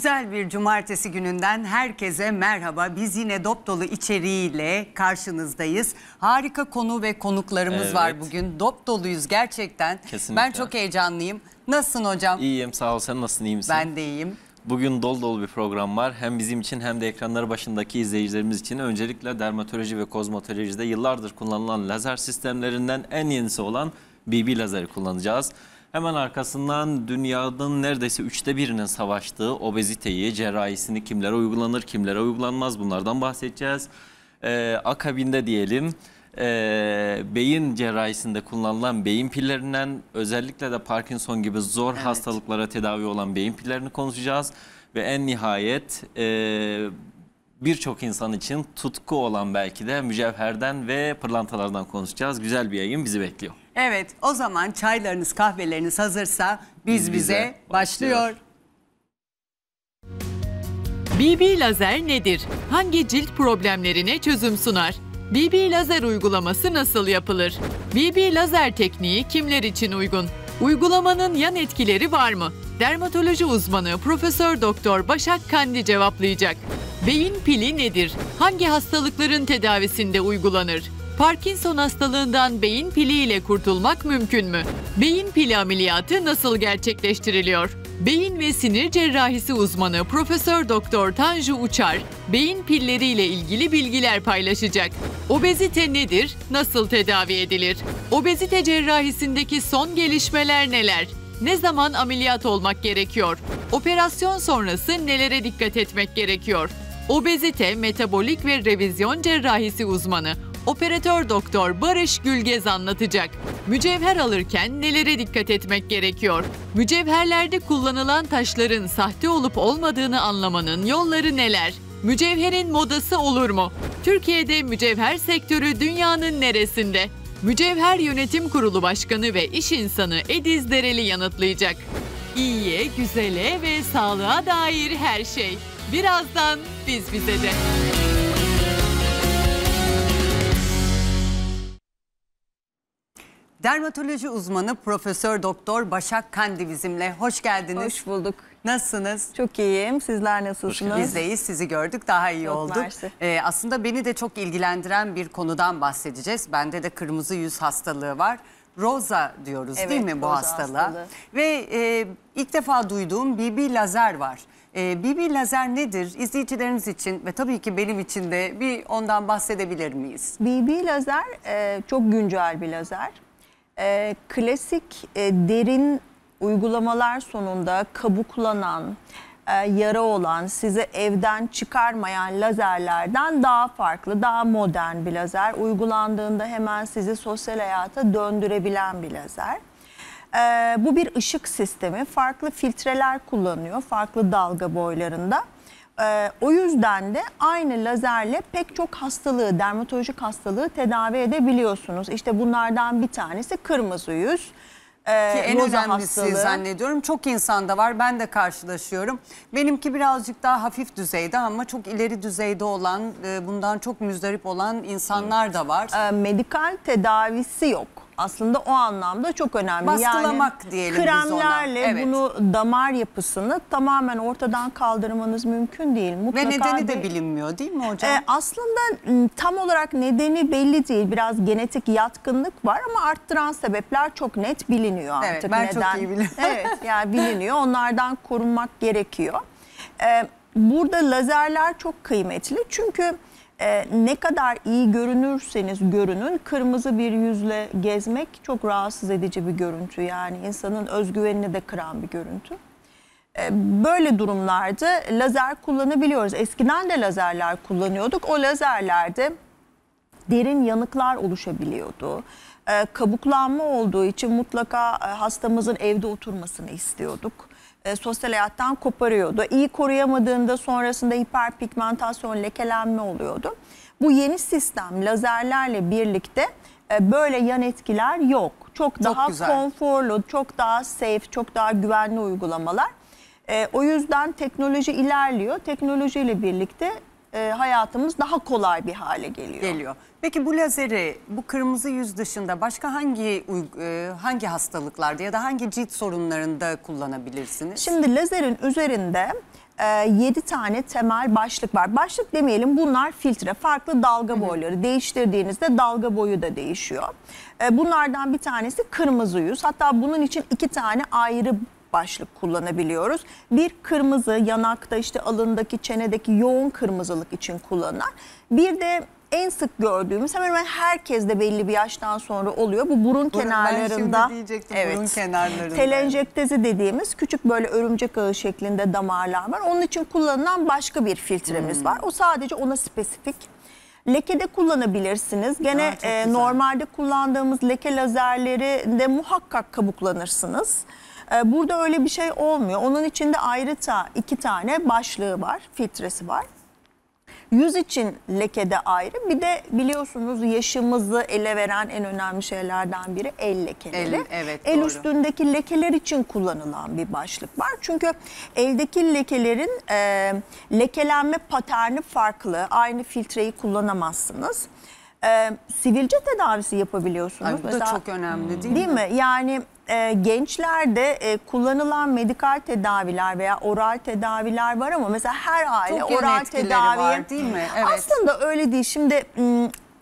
Güzel bir cumartesi gününden herkese merhaba. Biz yine dop dolu içeriğiyle karşınızdayız. Harika konu ve konuklarımız evet. var bugün. Dop doluyuz gerçekten. Kesinlikle. Ben çok heyecanlıyım. Nasılsın hocam? İyiyim sağ ol. Sen nasılsın? İyi misin? Ben de iyiyim. Bugün dol dolu bir program var. Hem bizim için hem de ekranları başındaki izleyicilerimiz için. Öncelikle dermatoloji ve kozmetolojide yıllardır kullanılan lazer sistemlerinden en yenisi olan BB lazeri kullanacağız. Hemen arkasından dünyanın neredeyse üçte birinin savaştığı obeziteyi, cerrahisini kimlere uygulanır, kimlere uygulanmaz bunlardan bahsedeceğiz. Ee, akabinde diyelim e, beyin cerrahisinde kullanılan beyin pillerinden özellikle de Parkinson gibi zor evet. hastalıklara tedavi olan beyin pillerini konuşacağız. Ve en nihayet e, birçok insan için tutku olan belki de mücevherden ve pırlantalardan konuşacağız. Güzel bir yayın bizi bekliyor. Evet o zaman çaylarınız kahveleriniz hazırsa biz, biz bize, başlıyor. başlıyor. BB lazer nedir? Hangi cilt problemlerine çözüm sunar? BB lazer uygulaması nasıl yapılır? BB lazer tekniği kimler için uygun? Uygulamanın yan etkileri var mı? Dermatoloji uzmanı Profesör Doktor Başak Kandi cevaplayacak. Beyin pili nedir? Hangi hastalıkların tedavisinde uygulanır? Parkinson hastalığından beyin piliyle kurtulmak mümkün mü? Beyin pili ameliyatı nasıl gerçekleştiriliyor? Beyin ve sinir cerrahisi uzmanı Profesör Doktor Tanju Uçar, beyin pilleriyle ilgili bilgiler paylaşacak. Obezite nedir? Nasıl tedavi edilir? Obezite cerrahisindeki son gelişmeler neler? Ne zaman ameliyat olmak gerekiyor? Operasyon sonrası nelere dikkat etmek gerekiyor? Obezite, metabolik ve revizyon cerrahisi uzmanı operatör doktor Barış Gülgez anlatacak. Mücevher alırken nelere dikkat etmek gerekiyor? Mücevherlerde kullanılan taşların sahte olup olmadığını anlamanın yolları neler? Mücevherin modası olur mu? Türkiye'de mücevher sektörü dünyanın neresinde? Mücevher Yönetim Kurulu Başkanı ve iş insanı Ediz Dereli yanıtlayacak. İyiye, güzele ve sağlığa dair her şey. Birazdan biz bize de. Dermatoloji uzmanı Profesör Doktor Başak Kandi bizimle. Hoş geldiniz. Hoş bulduk. Nasılsınız? Çok iyiyim. Sizler nasılsınız? Biz de iyiyiz. Sizi gördük. Daha iyi Çok olduk. Ee, aslında beni de çok ilgilendiren bir konudan bahsedeceğiz. Bende de kırmızı yüz hastalığı var. Rosa diyoruz evet, değil mi bu hastalığa? Hastalığı. Ve e, ilk defa duyduğum BB lazer var. E, BB lazer nedir? İzleyicilerimiz için ve tabii ki benim için de bir ondan bahsedebilir miyiz? BB lazer e, çok güncel bir lazer e, klasik e, derin uygulamalar sonunda kabuklanan, e, yara olan, size evden çıkarmayan lazerlerden daha farklı, daha modern bir lazer. Uygulandığında hemen sizi sosyal hayata döndürebilen bir lazer. E, bu bir ışık sistemi. Farklı filtreler kullanıyor, farklı dalga boylarında. Ee, o yüzden de aynı lazerle pek çok hastalığı, dermatolojik hastalığı tedavi edebiliyorsunuz. İşte bunlardan bir tanesi kırmızı yüz. E, Ki en önemlisi hastalığı. zannediyorum çok insanda var ben de karşılaşıyorum. Benimki birazcık daha hafif düzeyde ama çok ileri düzeyde olan e, bundan çok müzdarip olan insanlar da var. Ee, medikal tedavisi yok aslında o anlamda çok önemli. Baskılamak yani, diyelim biz ona. Evet. bunu damar yapısını tamamen ortadan kaldırmanız mümkün değil. Mutlaka Ve nedeni de bilinmiyor değil mi hocam? E, aslında tam olarak nedeni belli değil. Biraz genetik yatkınlık var ama arttıran sebepler çok net biliniyor evet, artık. Evet ben neden. çok iyi biliyorum. Evet yani biliniyor. Onlardan korunmak gerekiyor. E, burada lazerler çok kıymetli çünkü e, ne kadar iyi görünürseniz görünün kırmızı bir yüzle gezmek çok rahatsız edici bir görüntü. Yani insanın özgüvenini de kıran bir görüntü. E, böyle durumlarda lazer kullanabiliyoruz. Eskiden de lazerler kullanıyorduk. O lazerlerde derin yanıklar oluşabiliyordu. E, kabuklanma olduğu için mutlaka e, hastamızın evde oturmasını istiyorduk e, sosyal hayattan koparıyordu. İyi koruyamadığında sonrasında hiperpigmentasyon, lekelenme oluyordu. Bu yeni sistem lazerlerle birlikte e, böyle yan etkiler yok. Çok, daha güzel. konforlu, çok daha safe, çok daha güvenli uygulamalar. E, o yüzden teknoloji ilerliyor. Teknolojiyle birlikte e, hayatımız daha kolay bir hale geliyor. Geliyor. Peki bu lazeri bu kırmızı yüz dışında başka hangi e, hangi hastalıklarda ya da hangi cilt sorunlarında kullanabilirsiniz? Şimdi lazerin üzerinde 7 e, tane temel başlık var. Başlık demeyelim bunlar filtre. Farklı dalga boyları. Hı Değiştirdiğinizde dalga boyu da değişiyor. E, bunlardan bir tanesi kırmızı yüz. Hatta bunun için iki tane ayrı başlık kullanabiliyoruz. Bir kırmızı yanakta işte alındaki çenedeki yoğun kırmızılık için kullanılan. Bir de en sık gördüğümüz hemen hemen herkes de belli bir yaştan sonra oluyor. Bu burun, burun kenarlarında ben diyecektim evet, burun kenarlarında. Telenjektezi dediğimiz küçük böyle örümcek ağı şeklinde damarlar var. Onun için kullanılan başka bir filtremiz hmm. var. O sadece ona spesifik Lekede kullanabilirsiniz. Gene e, normalde kullandığımız leke lazerleri de muhakkak kabuklanırsınız. Ee, burada öyle bir şey olmuyor. Onun içinde ayrıca iki tane başlığı var, filtresi var. Yüz için lekede ayrı. Bir de biliyorsunuz yaşımızı ele veren en önemli şeylerden biri el lekeleri. El, evet, el doğru. üstündeki lekeler için kullanılan bir başlık var. Çünkü eldeki lekelerin e, lekelenme paterni farklı. Aynı filtreyi kullanamazsınız e, sivilce tedavisi yapabiliyorsunuz. Ay, bu Mesela, da çok önemli değil, değil mi? mi? Yani e, gençlerde e, kullanılan medikal tedaviler veya oral tedaviler var ama mesela her aile Çok oral tedavi var, değil mi? Evet. Aslında öyle değil. Şimdi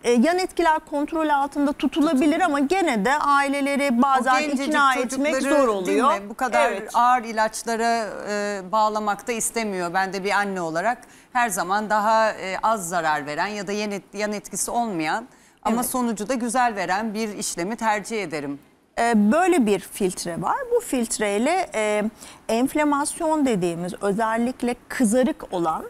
e, yan etkiler kontrol altında tutulabilir ama gene de aileleri bazen ikna etmek zor oluyor. Bu kadar evet. ağır ilaçlara e, bağlamak da istemiyor. Ben de bir anne olarak her zaman daha e, az zarar veren ya da yan, yan etkisi olmayan ama evet. sonucu da güzel veren bir işlemi tercih ederim. Ee, böyle bir filtre var. Bu filtreyle e, enflamasyon dediğimiz özellikle kızarık olan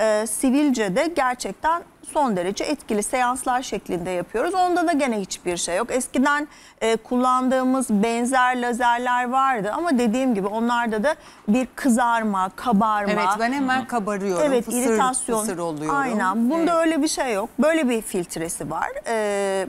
e, sivilce de gerçekten son derece etkili seanslar şeklinde yapıyoruz. Onda da gene hiçbir şey yok. Eskiden e, kullandığımız benzer lazerler vardı ama dediğim gibi onlarda da bir kızarma, kabarma. Evet ben hemen kabarıyorum. Evet fısır, iritasyon. Fısır oluyorum. Aynen. Bunda evet. öyle bir şey yok. Böyle bir filtresi var. Evet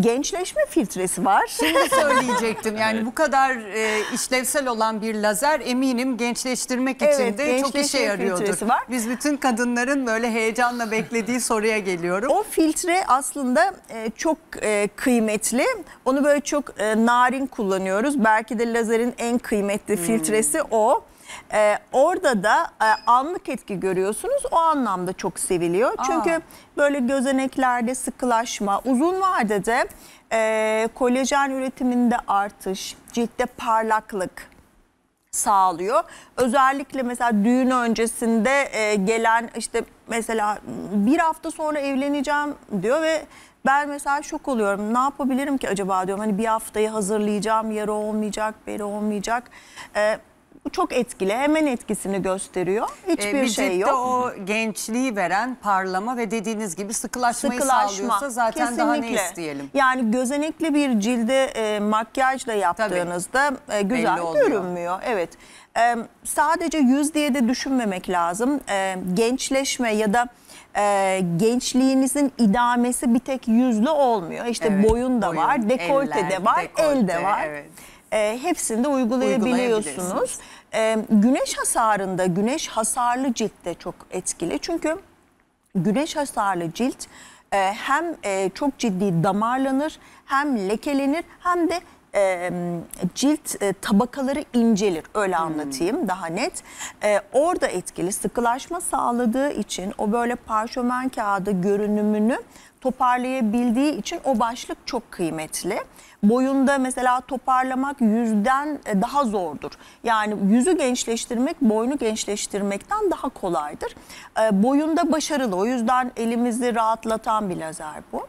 gençleşme filtresi var. Şimdi söyleyecektim yani evet. bu kadar e, işlevsel olan bir lazer eminim gençleştirmek evet, için de çok işe yarıyordur. Var. Biz bütün kadınların böyle heyecanla beklediği soruya geliyorum. O filtre aslında e, çok e, kıymetli. Onu böyle çok e, narin kullanıyoruz. Belki de lazerin en kıymetli hmm. filtresi o. Ee, orada da e, anlık etki görüyorsunuz. O anlamda çok seviliyor. Aa. Çünkü böyle gözeneklerde sıkılaşma, uzun vadede e, kolajen üretiminde artış, ciltte parlaklık sağlıyor. Özellikle mesela düğün öncesinde e, gelen işte mesela bir hafta sonra evleneceğim diyor ve ben mesela şok oluyorum. Ne yapabilirim ki acaba diyorum. Hani bir haftayı hazırlayacağım. Yarı olmayacak, beri olmayacak. Ee, çok etkili hemen etkisini gösteriyor. Hiçbir ee, şey yok. o gençliği veren parlama ve dediğiniz gibi sıkılaşmayı Sıkılaşma. sağlıyorsa zaten Kesinlikle. daha ne isteyelim? Yani gözenekli bir cilde e, makyajla yaptığınızda e, güzel görünmüyor. Evet. E, sadece yüz diye de düşünmemek lazım. E, gençleşme ya da e, gençliğinizin idamesi bir tek yüzlü olmuyor. İşte evet, boyun da boyun, var, dekolte eller, de var, dekolte, el de var. Evet e, hepsinde uygulayabiliyorsunuz. E, güneş hasarında, güneş hasarlı cilt de çok etkili. Çünkü güneş hasarlı cilt e, hem e, çok ciddi damarlanır, hem lekelenir, hem de e, cilt e, tabakaları incelir öyle hmm. anlatayım hmm. daha net. E, orada etkili sıkılaşma sağladığı için o böyle parşömen kağıdı görünümünü toparlayabildiği için o başlık çok kıymetli. Boyunda mesela toparlamak yüzden daha zordur. Yani yüzü gençleştirmek boynu gençleştirmekten daha kolaydır. Boyunda başarılı o yüzden elimizi rahatlatan bir lazer bu.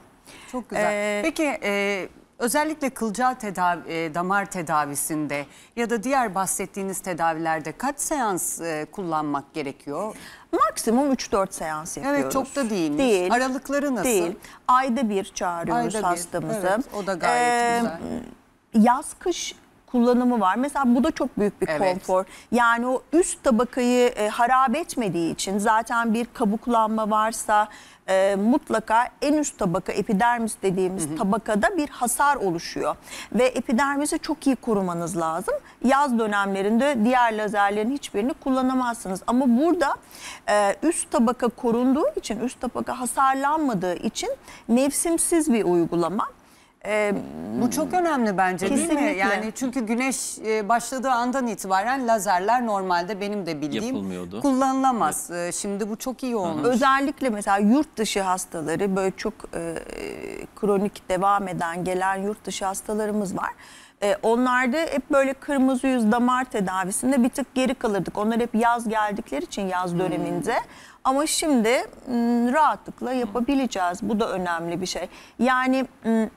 Çok güzel. Ee, Peki... E Özellikle kılcal tedavi, e, damar tedavisinde ya da diğer bahsettiğiniz tedavilerde kaç seans e, kullanmak gerekiyor? Maksimum 3-4 seans yapıyoruz. Evet çok da değilmiş. Değil. Aralıkları nasıl? Değil. Ayda bir çağırıyoruz Ayda bir. Evet, o da gayet ee, güzel. Yaz kış kullanımı var. Mesela bu da çok büyük bir evet. konfor. Yani o üst tabakayı e, harap etmediği için zaten bir kabuklanma varsa e, mutlaka en üst tabaka epidermis dediğimiz hı hı. tabakada bir hasar oluşuyor. Ve epidermisi çok iyi korumanız lazım. Yaz dönemlerinde diğer lazerlerin hiçbirini kullanamazsınız. Ama burada e, üst tabaka korunduğu için, üst tabaka hasarlanmadığı için mevsimsiz bir uygulama. Ee, bu çok önemli bence Kesinlikle. değil mi? Yani çünkü güneş e, başladığı andan itibaren lazerler normalde benim de bildiğim kullanılamaz. Evet. şimdi bu çok iyi olmuş. Özellikle mesela yurt dışı hastaları böyle çok e, kronik devam eden gelen yurt dışı hastalarımız var. E, onlarda hep böyle kırmızı yüz damar tedavisinde bir tık geri kalırdık. Onlar hep yaz geldikleri için yaz döneminde. Hmm. Ama şimdi ıı, rahatlıkla yapabileceğiz. Bu da önemli bir şey. Yani... Iı,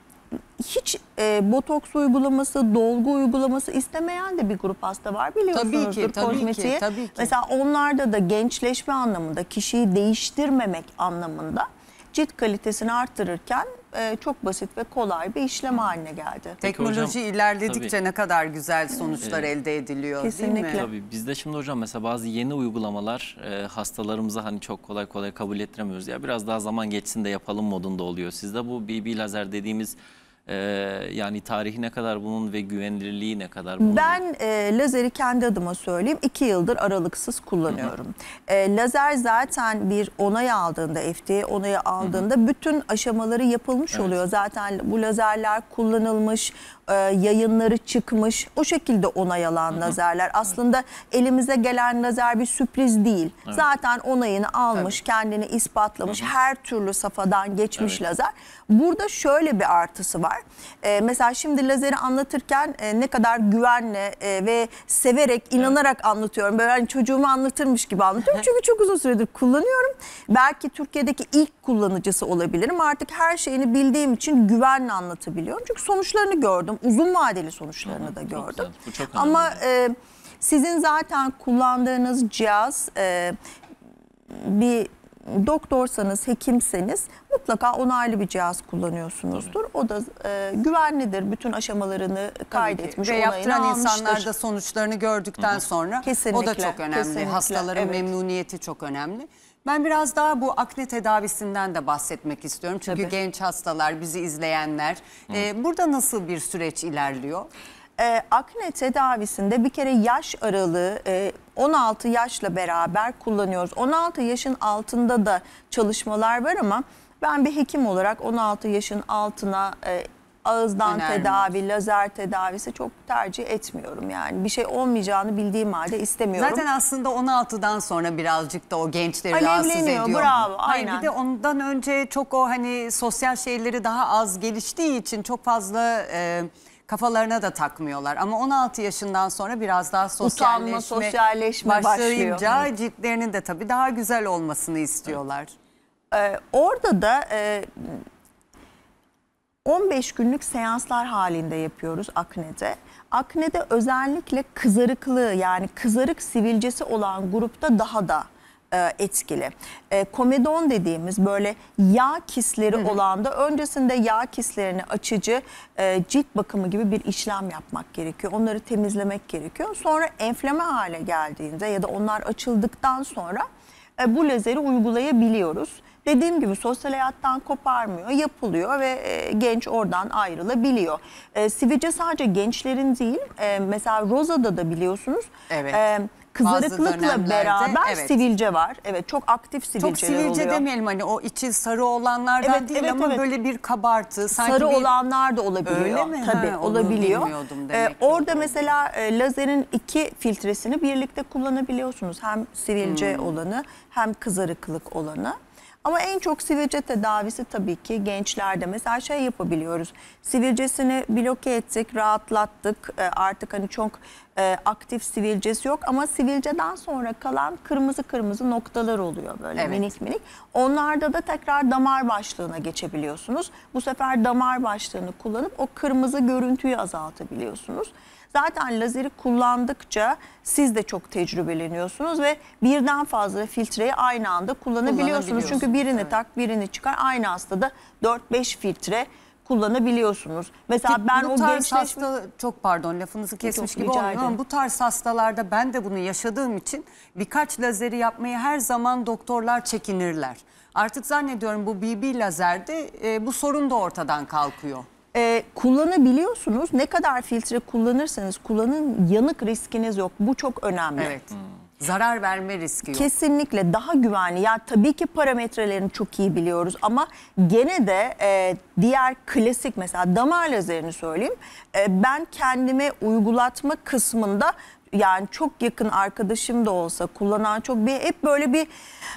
hiç e, botoks uygulaması, dolgu uygulaması istemeyen de bir grup hasta var biliyorsunuzdur tabii ki, tabii kozmetiği. Ki, tabii ki. Mesela onlarda da gençleşme anlamında, kişiyi değiştirmemek anlamında cilt kalitesini arttırırken e, çok basit ve kolay bir işlem haline geldi. Peki Teknoloji hocam, ilerledikçe tabii. ne kadar güzel sonuçlar ee, elde ediliyor kesinlikle. değil mi? Tabii bizde şimdi hocam mesela bazı yeni uygulamalar e, hastalarımıza hani çok kolay kolay kabul ettiremiyoruz. Ya biraz daha zaman geçsin de yapalım modunda oluyor. Sizde bu BB lazer dediğimiz e, yani tarihi ne kadar bunun ve güvenilirliği ne kadar bunun? Ben e, lazeri kendi adıma söyleyeyim. iki yıldır aralıksız kullanıyorum. Hı hı. E, lazer zaten bir onay aldığında, FDA onayı aldığında hı hı. bütün aşamaları yapılmış evet. oluyor. Zaten bu lazerler kullanılmış, e, yayınları çıkmış. O şekilde onayalan Hı -hı. lazerler. Aslında Hı elimize gelen lazer bir sürpriz değil. Evet. Zaten onayını almış, evet. kendini ispatlamış, Hı -hı. her türlü safadan geçmiş evet. lazer. Burada şöyle bir artısı var. E, mesela şimdi lazeri anlatırken e, ne kadar güvenle e, ve severek, inanarak evet. anlatıyorum. Böyle hani çocuğumu anlatırmış gibi anlatıyorum. Çünkü çok uzun süredir kullanıyorum. Belki Türkiye'deki ilk kullanıcısı olabilirim. Artık her şeyini bildiğim için güvenle anlatabiliyorum. Çünkü sonuçlarını gördüm düşünüyorum. Uzun vadeli sonuçlarını da gördüm. Bu çok Ama e, sizin zaten kullandığınız cihaz e, bir doktorsanız, hekimseniz mutlaka onaylı bir cihaz kullanıyorsunuzdur. Tabii. O da e, güvenlidir. Bütün aşamalarını kaydetmiş, Ve yaptıran insanlar da sonuçlarını gördükten Hı -hı. sonra kesinlikle, o da çok önemli. Kesinlikle, Hastaların evet. memnuniyeti çok önemli. Ben biraz daha bu akne tedavisinden de bahsetmek istiyorum. Çünkü Tabii. genç hastalar, bizi izleyenler. E, burada nasıl bir süreç ilerliyor? E, akne tedavisinde bir kere yaş aralığı e, 16 yaşla beraber kullanıyoruz. 16 yaşın altında da çalışmalar var ama ben bir hekim olarak 16 yaşın altına e, ağızdan Önemli. tedavi, lazer tedavisi çok tercih etmiyorum. Yani bir şey olmayacağını bildiğim halde istemiyorum. Zaten aslında 16'dan sonra birazcık da o gençleri rahatsız ediyor. bravo. Hayır, bir de ondan önce çok o hani sosyal şeyleri daha az geliştiği için çok fazla... E, kafalarına da takmıyorlar. Ama 16 yaşından sonra biraz daha sosyalleşme, Utanma, sosyalleşme başlayınca başlıyor. ciltlerinin de tabii daha güzel olmasını istiyorlar. Evet. Ee, orada da e, 15 günlük seanslar halinde yapıyoruz aknede. Aknede özellikle kızarıklığı yani kızarık sivilcesi olan grupta daha da e, etkili. E, komedon dediğimiz böyle yağ kisleri olan da öncesinde yağ kislerini açıcı e, cilt bakımı gibi bir işlem yapmak gerekiyor. Onları temizlemek gerekiyor. Sonra enfleme hale geldiğinde ya da onlar açıldıktan sonra e, bu lazeri uygulayabiliyoruz dediğim gibi sosyal hayattan koparmıyor, yapılıyor ve e, genç oradan ayrılabiliyor. E, sivilce sadece gençlerin değil, e, mesela Rosada da biliyorsunuz. Evet. E, kızarıklıkla beraber evet. sivilce var. Evet çok aktif sivilceler oluyor. Çok sivilce oluyor. demeyelim hani o içi sarı olanlardan evet, değil evet, ama evet. böyle bir kabartı. Sanki sarı bir... olanlar da olabiliyor. Öyle mi? Tabii ha, olabiliyor. Ee, orada ki. mesela e, lazerin iki filtresini birlikte kullanabiliyorsunuz. Hem sivilce hmm. olanı hem kızarıklık olanı. Ama en çok sivilce tedavisi tabii ki gençlerde. Mesela şey yapabiliyoruz. Sivilcesini bloke ettik, rahatlattık. Ee, artık hani çok e, aktif sivilcesi yok ama sivilceden sonra kalan kırmızı kırmızı noktalar oluyor böyle evet. minik minik. Onlarda da tekrar damar başlığına geçebiliyorsunuz. Bu sefer damar başlığını kullanıp o kırmızı görüntüyü azaltabiliyorsunuz. Zaten lazeri kullandıkça siz de çok tecrübeleniyorsunuz ve birden fazla filtreyi aynı anda kullanabiliyorsunuz. Çünkü birini evet. tak birini çıkar aynı hastada 4-5 filtre kullanabiliyorsunuz. Mesela ben bu o tarz gençleşme... hasta çok pardon lafınızı kesmiş çok gibi olmuyor ama bu tarz hastalarda ben de bunu yaşadığım için birkaç lazeri yapmayı her zaman doktorlar çekinirler. Artık zannediyorum bu BB lazerde e, bu sorun da ortadan kalkıyor e, kullanabiliyorsunuz. Ne kadar filtre kullanırsanız kullanın yanık riskiniz yok. Bu çok önemli. Evet. Hmm. Zarar verme riski yok. Kesinlikle daha güvenli. Ya tabii ki parametrelerini çok iyi biliyoruz ama gene de e, diğer klasik mesela damar lazerini söyleyeyim. E, ben kendime uygulatma kısmında yani çok yakın arkadaşım da olsa kullanan çok bir hep böyle bir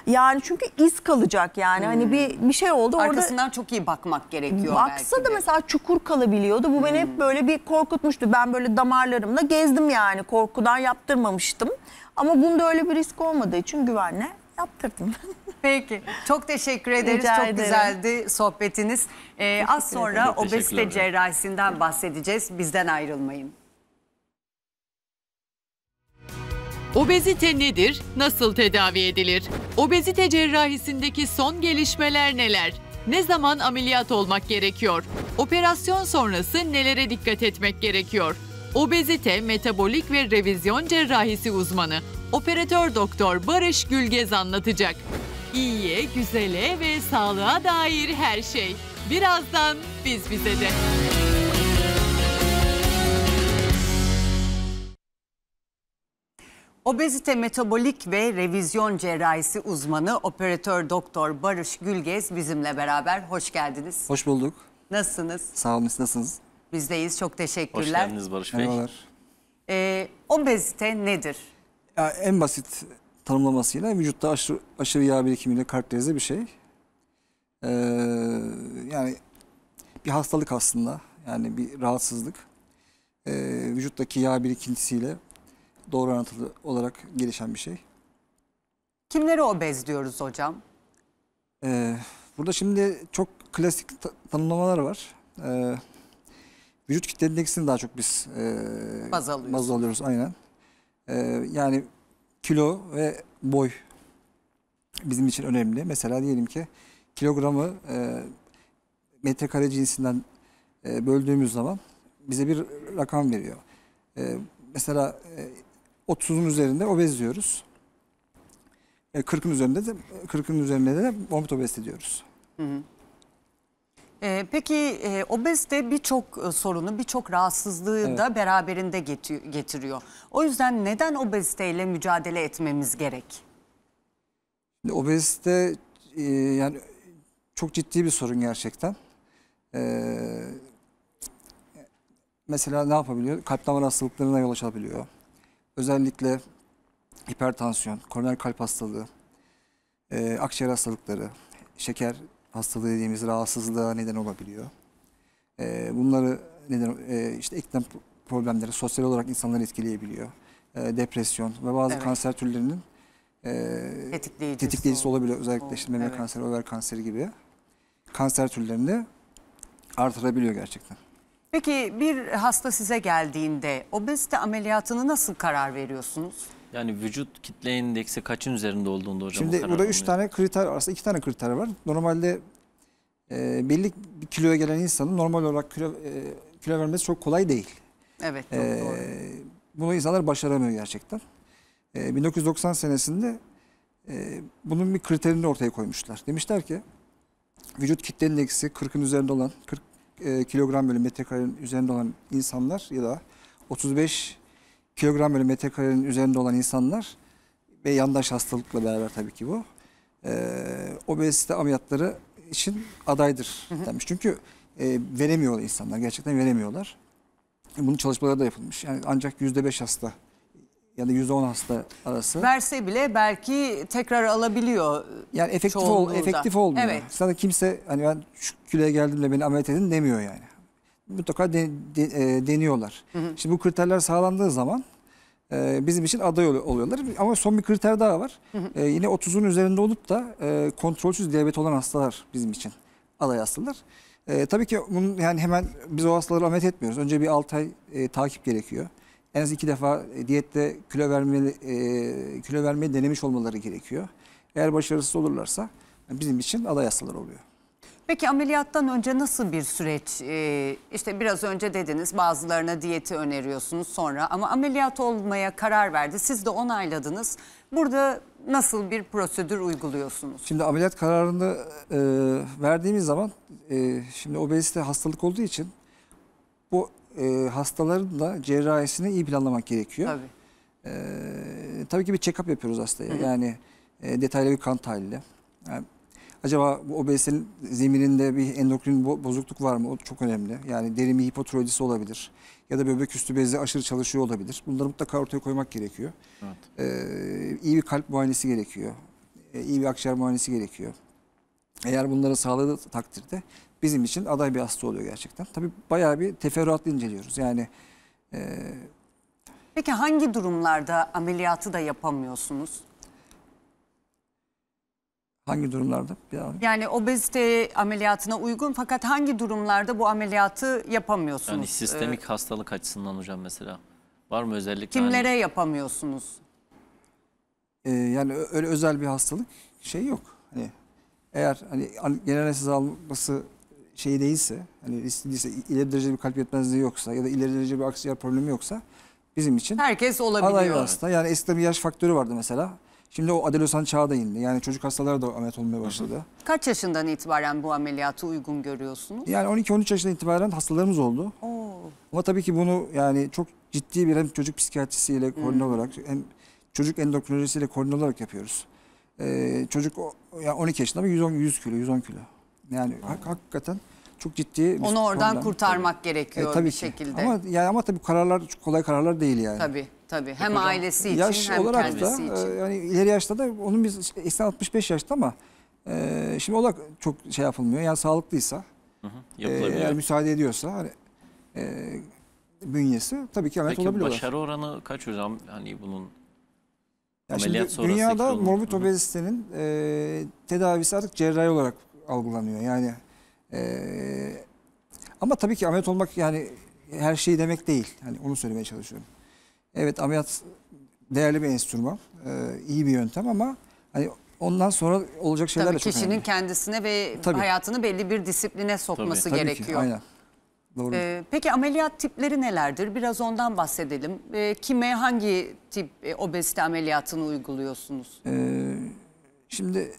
yani çünkü iz kalacak yani hmm. hani bir hmm. bir şey oldu Arkasından orada. çok iyi bakmak gerekiyor Baksa belki de. da mesela çukur kalabiliyordu. Bu hmm. beni hep hmm. böyle bir korkutmuştu. Ben böyle damarlarımla gezdim yani korkudan yaptırmamıştım. Ama bunda öyle bir risk olmadığı için güvenle yaptırdım. Peki. Çok teşekkür ederiz. Rica Çok ederim. güzeldi sohbetiniz. Ee, az sonra obezite cerrahisinden bahsedeceğiz. Bizden ayrılmayın. Obezite nedir? Nasıl tedavi edilir? Obezite cerrahisindeki son gelişmeler neler? Ne zaman ameliyat olmak gerekiyor? Operasyon sonrası nelere dikkat etmek gerekiyor? Obezite, metabolik ve revizyon cerrahisi uzmanı operatör doktor Barış Gülgez anlatacak. İyiye, güzele ve sağlığa dair her şey. Birazdan biz bize de. Obezite metabolik ve revizyon cerrahisi uzmanı operatör doktor Barış Gülgez bizimle beraber. Hoş geldiniz. Hoş bulduk. Nasılsınız? Sağ olun, siz nasılsınız? Bizdeyiz, çok teşekkürler. Hoş geldiniz Barış Bey. Merhabalar. Ee, obezite nedir? Ya, en basit tanımlamasıyla vücutta aşırı, aşırı yağ birikimiyle karakterize bir şey. Ee, yani bir hastalık aslında. Yani bir rahatsızlık. Ee, vücuttaki yağ birikintisiyle doğru orantılı olarak gelişen bir şey. Kimleri obez diyoruz hocam? Ee, burada şimdi çok klasik tanımlamalar var. Ee, vücut kitle endeksini daha çok biz e, baz, alıyoruz. baz alıyoruz. Aynen. Ee, yani kilo ve boy bizim için önemli. Mesela diyelim ki kilogramı e, metrekare cinsinden e, böldüğümüz zaman bize bir rakam veriyor. E, mesela e, 30'un üzerinde obez diyoruz. 40'ın e, üzerinde de 40'ın üzerinde de vomit obez diyoruz. Hı hı. E, peki e, obez birçok e, sorunu, birçok rahatsızlığı evet. da beraberinde getiriyor. O yüzden neden obeziteyle mücadele etmemiz gerek? Şimdi obezite e, yani çok ciddi bir sorun gerçekten. E, mesela ne yapabiliyor? Kalp damar hastalıklarına yol açabiliyor. Özellikle hipertansiyon, koroner kalp hastalığı, e, akciğer hastalıkları, şeker hastalığı dediğimiz rahatsızlığa neden olabiliyor. E, bunları neden e, işte eklem problemleri sosyal olarak insanları etkileyebiliyor. E, depresyon ve bazı evet. kanser türlerinin e, tetikleyicisi, tetikleyicisi olabiliyor. Özellikle o, işte meme evet. kanseri, over kanseri gibi kanser türlerini artırabiliyor gerçekten. Peki bir hasta size geldiğinde obezite ameliyatını nasıl karar veriyorsunuz? Yani vücut kitle indeksi kaçın üzerinde olduğunda hocam Şimdi burada alınıyor. üç tane kriter arasında iki tane kriter var. Normalde e, belli bir kiloya gelen insanın normal olarak kilo, e, kilo vermesi çok kolay değil. Evet e, doğru. E, doğru. Bunu insanlar başaramıyor gerçekten. E, 1990 senesinde e, bunun bir kriterini ortaya koymuşlar. Demişler ki vücut kitle indeksi 40'ın üzerinde olan 40 e, kilogram bölü metrekarenin üzerinde olan insanlar ya da 35 kilogram bölü metrekarenin üzerinde olan insanlar ve yandaş hastalıkla beraber tabii ki bu e, obezite ameliyatları için adaydır demiş. Çünkü e, veremiyorlar insanlar gerçekten veremiyorlar. Bunun çalışmaları da yapılmış. Yani ancak %5 hasta ya da %10 hasta arası. Verse bile belki tekrar alabiliyor. Yani efektif ol, efektif olmuyor. Evet. Zaten kimse hani ben şu kiloya geldiğimde beni ameliyat edin demiyor yani. Mutlaka de, de, e, deniyorlar. Hı hı. Şimdi bu kriterler sağlandığı zaman e, bizim için aday oluyorlar. Ama son bir kriter daha var. Hı hı. E, yine 30'un üzerinde olup da e, kontrolsüz diyabet olan hastalar bizim için aday hastalar. E, tabii ki bunun yani hemen biz o hastaları ameliyat etmiyoruz. Önce bir 6 ay e, takip gerekiyor en az iki defa e, diyette kilo verme e, kilo vermeyi denemiş olmaları gerekiyor. Eğer başarısız olurlarsa bizim için alay hastalar oluyor. Peki ameliyattan önce nasıl bir süreç? Ee, işte biraz önce dediniz bazılarına diyeti öneriyorsunuz sonra ama ameliyat olmaya karar verdi. Siz de onayladınız. Burada nasıl bir prosedür uyguluyorsunuz? Şimdi ameliyat kararını e, verdiğimiz zaman e, şimdi obezite hastalık olduğu için bu e, hastaların da cerrahisini iyi planlamak gerekiyor. Tabii. E, tabii ki bir check-up yapıyoruz hastaya. Hı Yani e, detaylı bir kan tahlili. Yani, acaba bu obezitenin zemininde bir endokrin bozukluk var mı? O çok önemli. Yani derin bir hipotiroidisi olabilir. Ya da böbrek üstü bezi aşırı çalışıyor olabilir. Bunları mutlaka ortaya koymak gerekiyor. Evet. Ee, iyi bir kalp muayenesi gerekiyor. Ee, iyi bir akciğer muayenesi gerekiyor. Eğer bunları sağladığı takdirde bizim için aday bir hasta oluyor gerçekten. Tabii bayağı bir teferruatlı inceliyoruz. Yani e, Peki hangi durumlarda ameliyatı da yapamıyorsunuz? Hangi durumlarda? Ya. Yani obezite ameliyatına uygun fakat hangi durumlarda bu ameliyatı yapamıyorsunuz? Yani sistemik ee, hastalık açısından hocam mesela. Var mı özellikle? Kimlere hani... yapamıyorsunuz? Ee, yani öyle özel bir hastalık şey yok. Hani eğer hani genel anestezi alması şey değilse, hani istediyse ileri derece bir kalp yetmezliği yoksa ya da ileri derece bir akciğer problemi yoksa bizim için herkes olabiliyor. hasta. Yani eskiden bir yaş faktörü vardı mesela. Şimdi o adolesan çağa da indi. Yani çocuk hastalar da ameliyat olmaya başladı. Kaç yaşından itibaren bu ameliyatı uygun görüyorsunuz? Yani 12-13 yaşından itibaren hastalarımız oldu. Oo. Ama tabii ki bunu yani çok ciddi bir hem çocuk psikiyatrisiyle koordine hmm. olarak hem çocuk endokrinolojisiyle koordine olarak yapıyoruz. Ee, çocuk yani 12 yaşında mı 110, 100 kilo, 110 kilo. Yani hak, hakikaten çok ciddi. Onu oradan problem. kurtarmak tabii. gerekiyor e, tabii bir ki. şekilde. Ama, yani, ama tabii kararlar çok kolay kararlar değil yani. Tabii. Tabii hem Hocam, ailesi için yaş hem olarak kendisi da, için. E, yani ileri yaşta da onun biz eksen 65 yaşta ama e, şimdi olarak çok şey yapılmıyor. Yani sağlıklıysa hı hı, e, eğer müsaade ediyorsa hani, e, bünyesi tabii ki ameliyat olabiliyorlar. Peki başarı oranı kaç hocam? Hani bunun yani ameliyat sonrası Dünyada morbid obezitenin e, tedavisi artık cerrahi olarak algılanıyor. Yani e, ama tabii ki ameliyat olmak yani her şey demek değil. Hani onu söylemeye çalışıyorum. Evet ameliyat değerli bir enstrüman, e, iyi bir yöntem ama hani ondan sonra olacak şeyler tabii de çok önemli. Kişinin kendisine ve tabii. hayatını belli bir disipline sokması tabii. gerekiyor. Tabii ki, aynen. Doğru. Ee, peki ameliyat tipleri nelerdir? Biraz ondan bahsedelim. Ee, kime hangi tip e, obezite ameliyatını uyguluyorsunuz? Ee, şimdi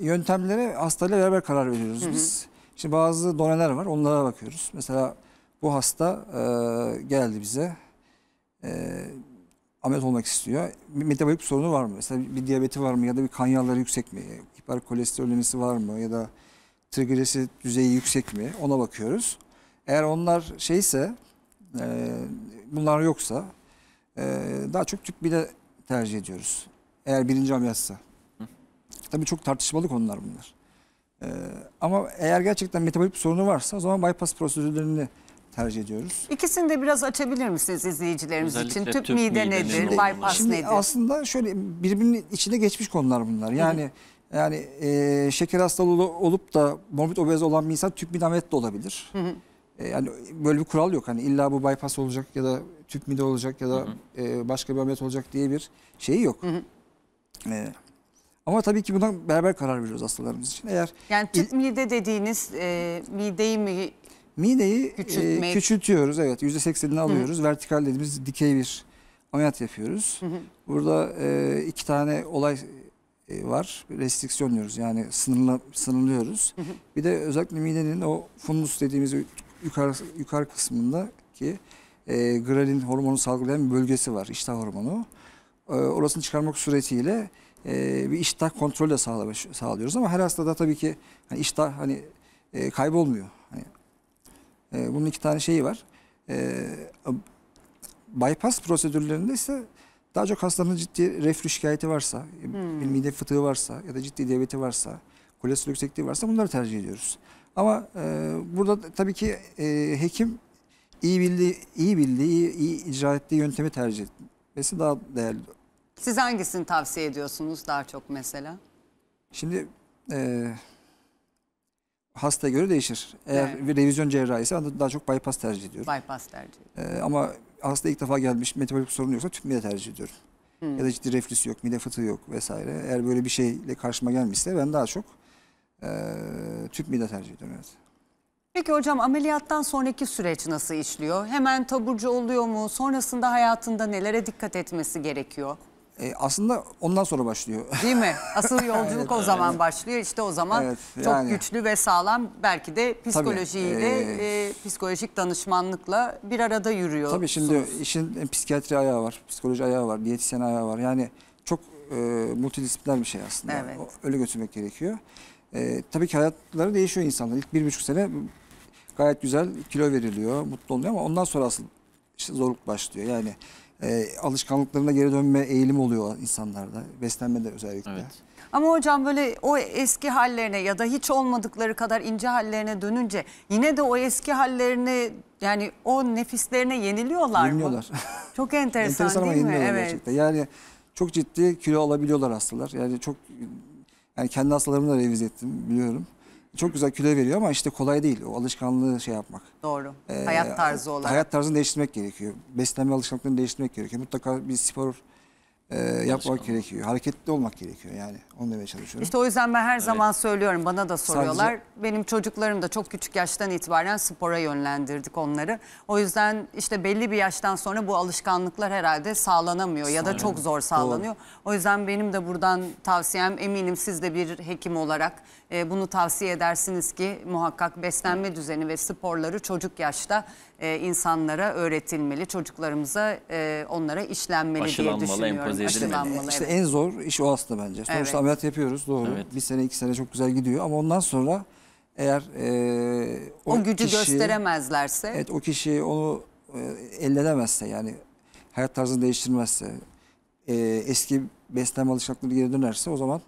yöntemlere hastayla beraber karar veriyoruz hı hı. biz. Şimdi bazı doneler var onlara bakıyoruz. Mesela bu hasta e, geldi bize. E, ameliyat olmak istiyor. Bir metabolik bir sorunu var mı? Mesela bir diyabeti var mı ya da bir kan yağları yüksek mi? Hiperkolesterolemisi var mı ya da trigliserit düzeyi yüksek mi? Ona bakıyoruz. Eğer onlar şeyse e, bunlar yoksa e, daha çok tüp bile tercih ediyoruz. Eğer birinci ameliyatsa. Tabii çok tartışmalı konular bunlar. Ee, ama eğer gerçekten metabolik bir sorunu varsa o zaman bypass prosedürlerini tercih ediyoruz. İkisini de biraz açabilir misiniz izleyicilerimiz Özellikle için? Tüp, tüp mide nedir, bypass Şimdi nedir? Aslında şöyle birbirinin içine geçmiş konular bunlar. Yani -hı. yani e, şeker hastalığı olup da morbid obez olan bir insan tüp mide ameliyatı da olabilir. Hı -hı. E, yani böyle bir kural yok. Hani illa bu bypass olacak ya da tüp mide olacak ya da Hı -hı. E, başka bir ameliyat olacak diye bir şey yok. Hı -hı. E, ama tabii ki buna beraber karar veriyoruz hastalarımız için. Eğer yani tüp mide dediğiniz e, mideyi mi mideyi e, küçültüyoruz evet %80'ini alıyoruz. Hı. Vertikal dediğimiz dikey bir ameliyat yapıyoruz. Hı hı. Burada e, iki tane olay e, var. Restriksiyon diyoruz yani sınırla, sınırlıyoruz. Hı hı. Bir de özellikle midenin o fundus dediğimiz yukarı, yukarı kısmındaki e, grelin hormonu salgılayan bir bölgesi var. İştah hormonu. E, orasını çıkarmak suretiyle e, bir iştah kontrolü de sağlıyoruz. Ama her hastada tabii ki hani iştah hani e, kaybolmuyor. Hani, e, bunun iki tane şeyi var. E, bypass prosedürlerinde ise daha çok hastanın ciddi reflü şikayeti varsa, hmm. bir mide fıtığı varsa ya da ciddi diyabeti varsa, kolesterol yüksekliği varsa bunları tercih ediyoruz. Ama e, burada tabii ki e, hekim iyi bildiği, iyi bildiği, iyi, iyi icra ettiği yöntemi tercih etmesi daha değerli siz hangisini tavsiye ediyorsunuz daha çok mesela? Şimdi e, hastaya göre değişir. Eğer evet. revizyon cerrahi ise daha çok bypass tercih ediyorum. Bypass tercih E, ama hasta ilk defa gelmiş metabolik sorun yoksa tüp mide tercih ediyorum. Hmm. Ya da ciddi reflüs yok, mide fıtığı yok vesaire. Eğer böyle bir şeyle karşıma gelmişse ben daha çok e, tüp mide tercih ediyorum. Evet. Peki hocam ameliyattan sonraki süreç nasıl işliyor? Hemen taburcu oluyor mu? Sonrasında hayatında nelere dikkat etmesi gerekiyor? E, aslında ondan sonra başlıyor. Değil mi? Asıl yolculuk evet, o zaman evet. başlıyor. İşte o zaman evet, çok yani. güçlü ve sağlam belki de psikolojiyle, ee, e, psikolojik danışmanlıkla bir arada yürüyor. Tabii şimdi işin e, psikiyatri ayağı var, psikoloji ayağı var, diyetisyen ayağı var. Yani çok e, multidisipliner bir şey aslında. Evet. Öyle götürmek gerekiyor. E, tabii ki hayatları değişiyor insanlar. İlk bir buçuk sene gayet güzel kilo veriliyor, mutlu oluyor ama ondan sonra asıl işte zorluk başlıyor. Yani e, alışkanlıklarına geri dönme eğilimi oluyor insanlarda. Beslenmede özellikle. Evet. Ama hocam böyle o eski hallerine ya da hiç olmadıkları kadar ince hallerine dönünce yine de o eski hallerini yani o nefislerine yeniliyorlar Yeniliyorlar. mı? Çok enteresan, enteresan değil mi? Evet. Gerçekten. Yani çok ciddi kilo alabiliyorlar hastalar. Yani çok yani kendi hastalarımı da revize ettim biliyorum çok güzel kilo veriyor ama işte kolay değil. O alışkanlığı şey yapmak. Doğru. Ee, hayat tarzı olarak. Hayat tarzını değiştirmek gerekiyor. Beslenme alışkanlıklarını değiştirmek gerekiyor. Mutlaka bir spor e, yapmak gerekiyor. Hareketli olmak gerekiyor yani. Onu demeye çalışıyorum. İşte o yüzden ben her evet. zaman söylüyorum. Bana da soruyorlar. Sadece... Benim çocuklarım da çok küçük yaştan itibaren spora yönlendirdik onları. O yüzden işte belli bir yaştan sonra bu alışkanlıklar herhalde sağlanamıyor ya da çok zor sağlanıyor. Doğru. O yüzden benim de buradan tavsiyem eminim siz de bir hekim olarak e, bunu tavsiye edersiniz ki muhakkak beslenme düzeni ve sporları çocuk yaşta e, insanlara öğretilmeli. Çocuklarımıza e, onlara işlenmeli diye düşünüyorum. empoze edilmeli. Aşılanmalı, İşte en zor iş o aslında bence. Sonuçta Evet. ameliyat yapıyoruz doğru. Evet. Bir sene iki sene çok güzel gidiyor ama ondan sonra eğer e, O gücü kişi- gösteremezlerse Evet o kişi onu e, ellenemezse yani hayat tarzını değiştirmezse e, eski beslenme alışkanlıkları geri dönerse o zaman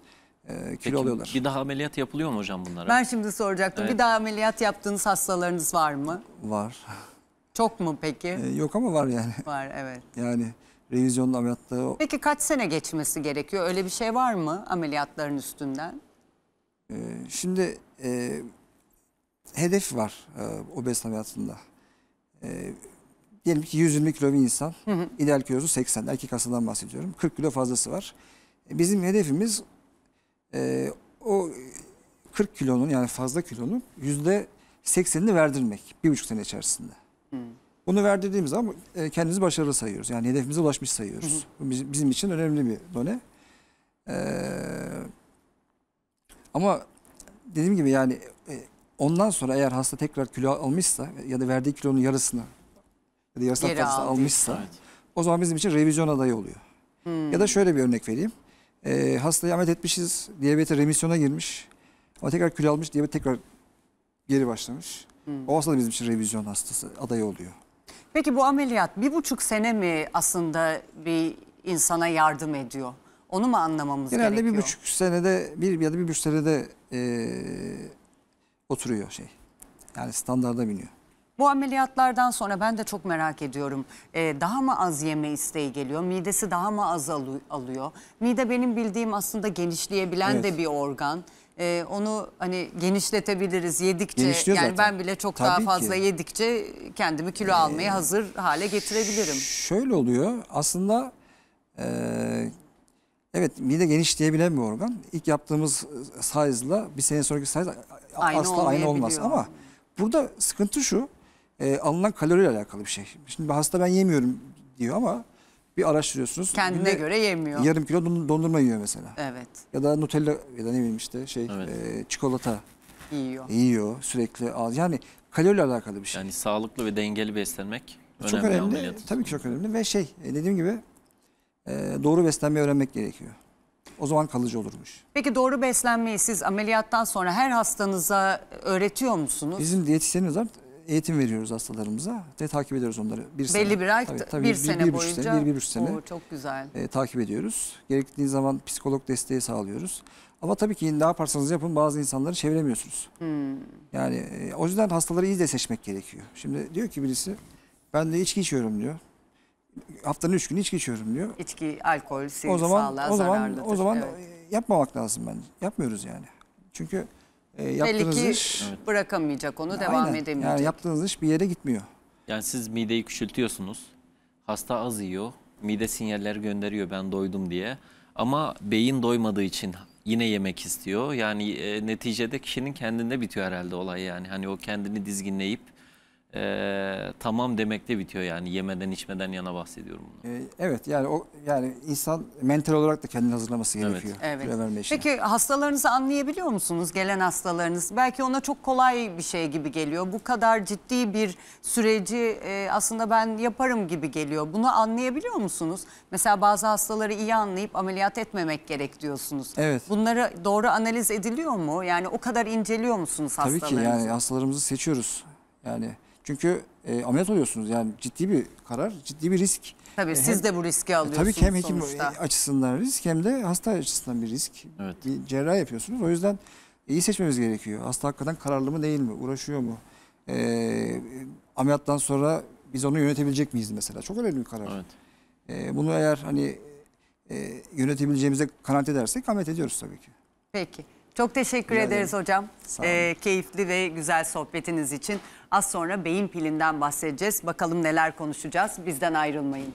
e, kilo alıyorlar. Bir daha ameliyat yapılıyor mu hocam bunlara? Ben şimdi soracaktım. Evet. Bir daha ameliyat yaptığınız hastalarınız var mı? Var. Çok mu peki? E, yok ama var yani. Var evet. Yani revizyonlu ameliyatta... Peki kaç sene geçmesi gerekiyor? Öyle bir şey var mı ameliyatların üstünden? E, şimdi e, hedef var e, obez ameliyatında. E, diyelim ki 120 kilo bir insan. Hı hı. İdeal kilosu 80. Erkek hastadan bahsediyorum. 40 kilo fazlası var. E, bizim hedefimiz e, o 40 kilonun yani fazla kilonun yüzde 80'ini verdirmek bir buçuk sene içerisinde. Hı. Hmm. Bunu verdirdiğimiz zaman e, kendimizi başarılı sayıyoruz. Yani hedefimize ulaşmış sayıyoruz. Hı hı. Bizim, bizim için önemli bir done. E, ama dediğim gibi yani e, ondan sonra eğer hasta tekrar kilo almışsa ya da verdiği kilonun yarısını ya da yarısından fazlasını almışsa evet. o zaman bizim için revizyon adayı oluyor. Hmm. Ya da şöyle bir örnek vereyim. E, hastayı ameliyat etmişiz. Diyabete remisyona girmiş. Ama tekrar kül almış. Diyabet tekrar geri başlamış. Hmm. O hasta da bizim için revizyon hastası adayı oluyor. Peki bu ameliyat bir buçuk sene mi aslında bir insana yardım ediyor? Onu mu anlamamız Genelde gerekiyor? Genelde bir buçuk senede bir ya da bir buçuk senede e, oturuyor şey. Yani standarda biniyor. Bu ameliyatlardan sonra ben de çok merak ediyorum. Ee, daha mı az yeme isteği geliyor? Midesi daha mı az alıyor? Mide benim bildiğim aslında genişleyebilen evet. de bir organ. Ee, onu hani genişletebiliriz yedikçe. Genişliyor yani zaten. ben bile çok Tabii daha fazla ki. yedikçe kendimi kilo ee, almaya hazır hale getirebilirim. Şöyle oluyor aslında e, evet mide genişleyebilen bir organ. İlk yaptığımız size'la bir sene sonraki size aynı asla aynı olmaz ama... Burada sıkıntı şu e, alınan kaloriyle alakalı bir şey. Şimdi bir hasta ben yemiyorum diyor ama bir araştırıyorsunuz. Kendine göre yemiyor. Yarım kilo dondurma yiyor mesela. Evet. Ya da Nutella ya da ne bileyim işte şey Evet. e, çikolata Yiyor. yiyor sürekli az. Yani kaloriyle alakalı bir şey. Yani sağlıklı ve dengeli beslenmek çok önemli. ameliyat. Tabii ki çok önemli ve şey e, dediğim gibi e, doğru beslenmeyi öğrenmek gerekiyor. O zaman kalıcı olurmuş. Peki doğru beslenmeyi siz ameliyattan sonra her hastanıza e, öğretiyor musunuz? Bizim diyetisyenimiz var eğitim veriyoruz hastalarımıza ve takip ediyoruz onları. Bir Belli sene. bir ay, tabii, tabii bir, bir sene bir, bir boyunca. Sene, bir, bir, bir sene Oo, çok güzel. E, takip ediyoruz. Gerektiği zaman psikolog desteği sağlıyoruz. Ama tabii ki ne yaparsanız yapın bazı insanları çeviremiyorsunuz. Hmm. Yani e, o yüzden hastaları iyi de seçmek gerekiyor. Şimdi diyor ki birisi ben de içki içiyorum diyor. Haftanın üç günü içki içiyorum diyor. İçki, alkol, sivri o zaman, sağlığa o zaman, zararlıdır. O zaman evet. yapmamak lazım bence. Yapmıyoruz yani. Çünkü e, yaptığınız Belli ki iş... bırakamayacak onu, devam Aynen. edemeyecek. Yani yaptığınız iş bir yere gitmiyor. Yani siz mideyi küçültüyorsunuz. Hasta az yiyor. Mide sinyaller gönderiyor ben doydum diye. Ama beyin doymadığı için yine yemek istiyor. Yani e, neticede kişinin kendinde bitiyor herhalde olay yani. Hani o kendini dizginleyip e, tamam demekte bitiyor yani yemeden içmeden yana bahsediyorum bunu. Ee, evet yani o yani insan mental olarak da kendini hazırlaması gerekiyor. Evet. kilo Peki hastalarınızı anlayabiliyor musunuz? Gelen hastalarınız belki ona çok kolay bir şey gibi geliyor. Bu kadar ciddi bir süreci e, aslında ben yaparım gibi geliyor. Bunu anlayabiliyor musunuz? Mesela bazı hastaları iyi anlayıp ameliyat etmemek gerek diyorsunuz. Evet. Bunları doğru analiz ediliyor mu? Yani o kadar inceliyor musunuz Tabii ki yani hastalarımızı seçiyoruz. Yani çünkü e, ameliyat oluyorsunuz yani ciddi bir karar, ciddi bir risk. Tabii e, siz hem, de bu riski alıyorsunuz e, Tabii ki hem hekim sonuçta. E, açısından risk hem de hasta açısından bir risk. Evet. Bir cerrah yapıyorsunuz. O yüzden iyi seçmemiz gerekiyor. Hasta hakikaten kararlı mı değil mi? Uğraşıyor mu? E, ameliyattan sonra biz onu yönetebilecek miyiz mesela? Çok önemli bir karar. Evet. E, bunu eğer hani e, yönetebileceğimize kanaat edersek ameliyat ediyoruz tabii ki. Peki. Çok teşekkür Rica ederiz ederim. hocam. Ee, keyifli ve güzel sohbetiniz için. Az sonra beyin pilinden bahsedeceğiz. Bakalım neler konuşacağız. Bizden ayrılmayın.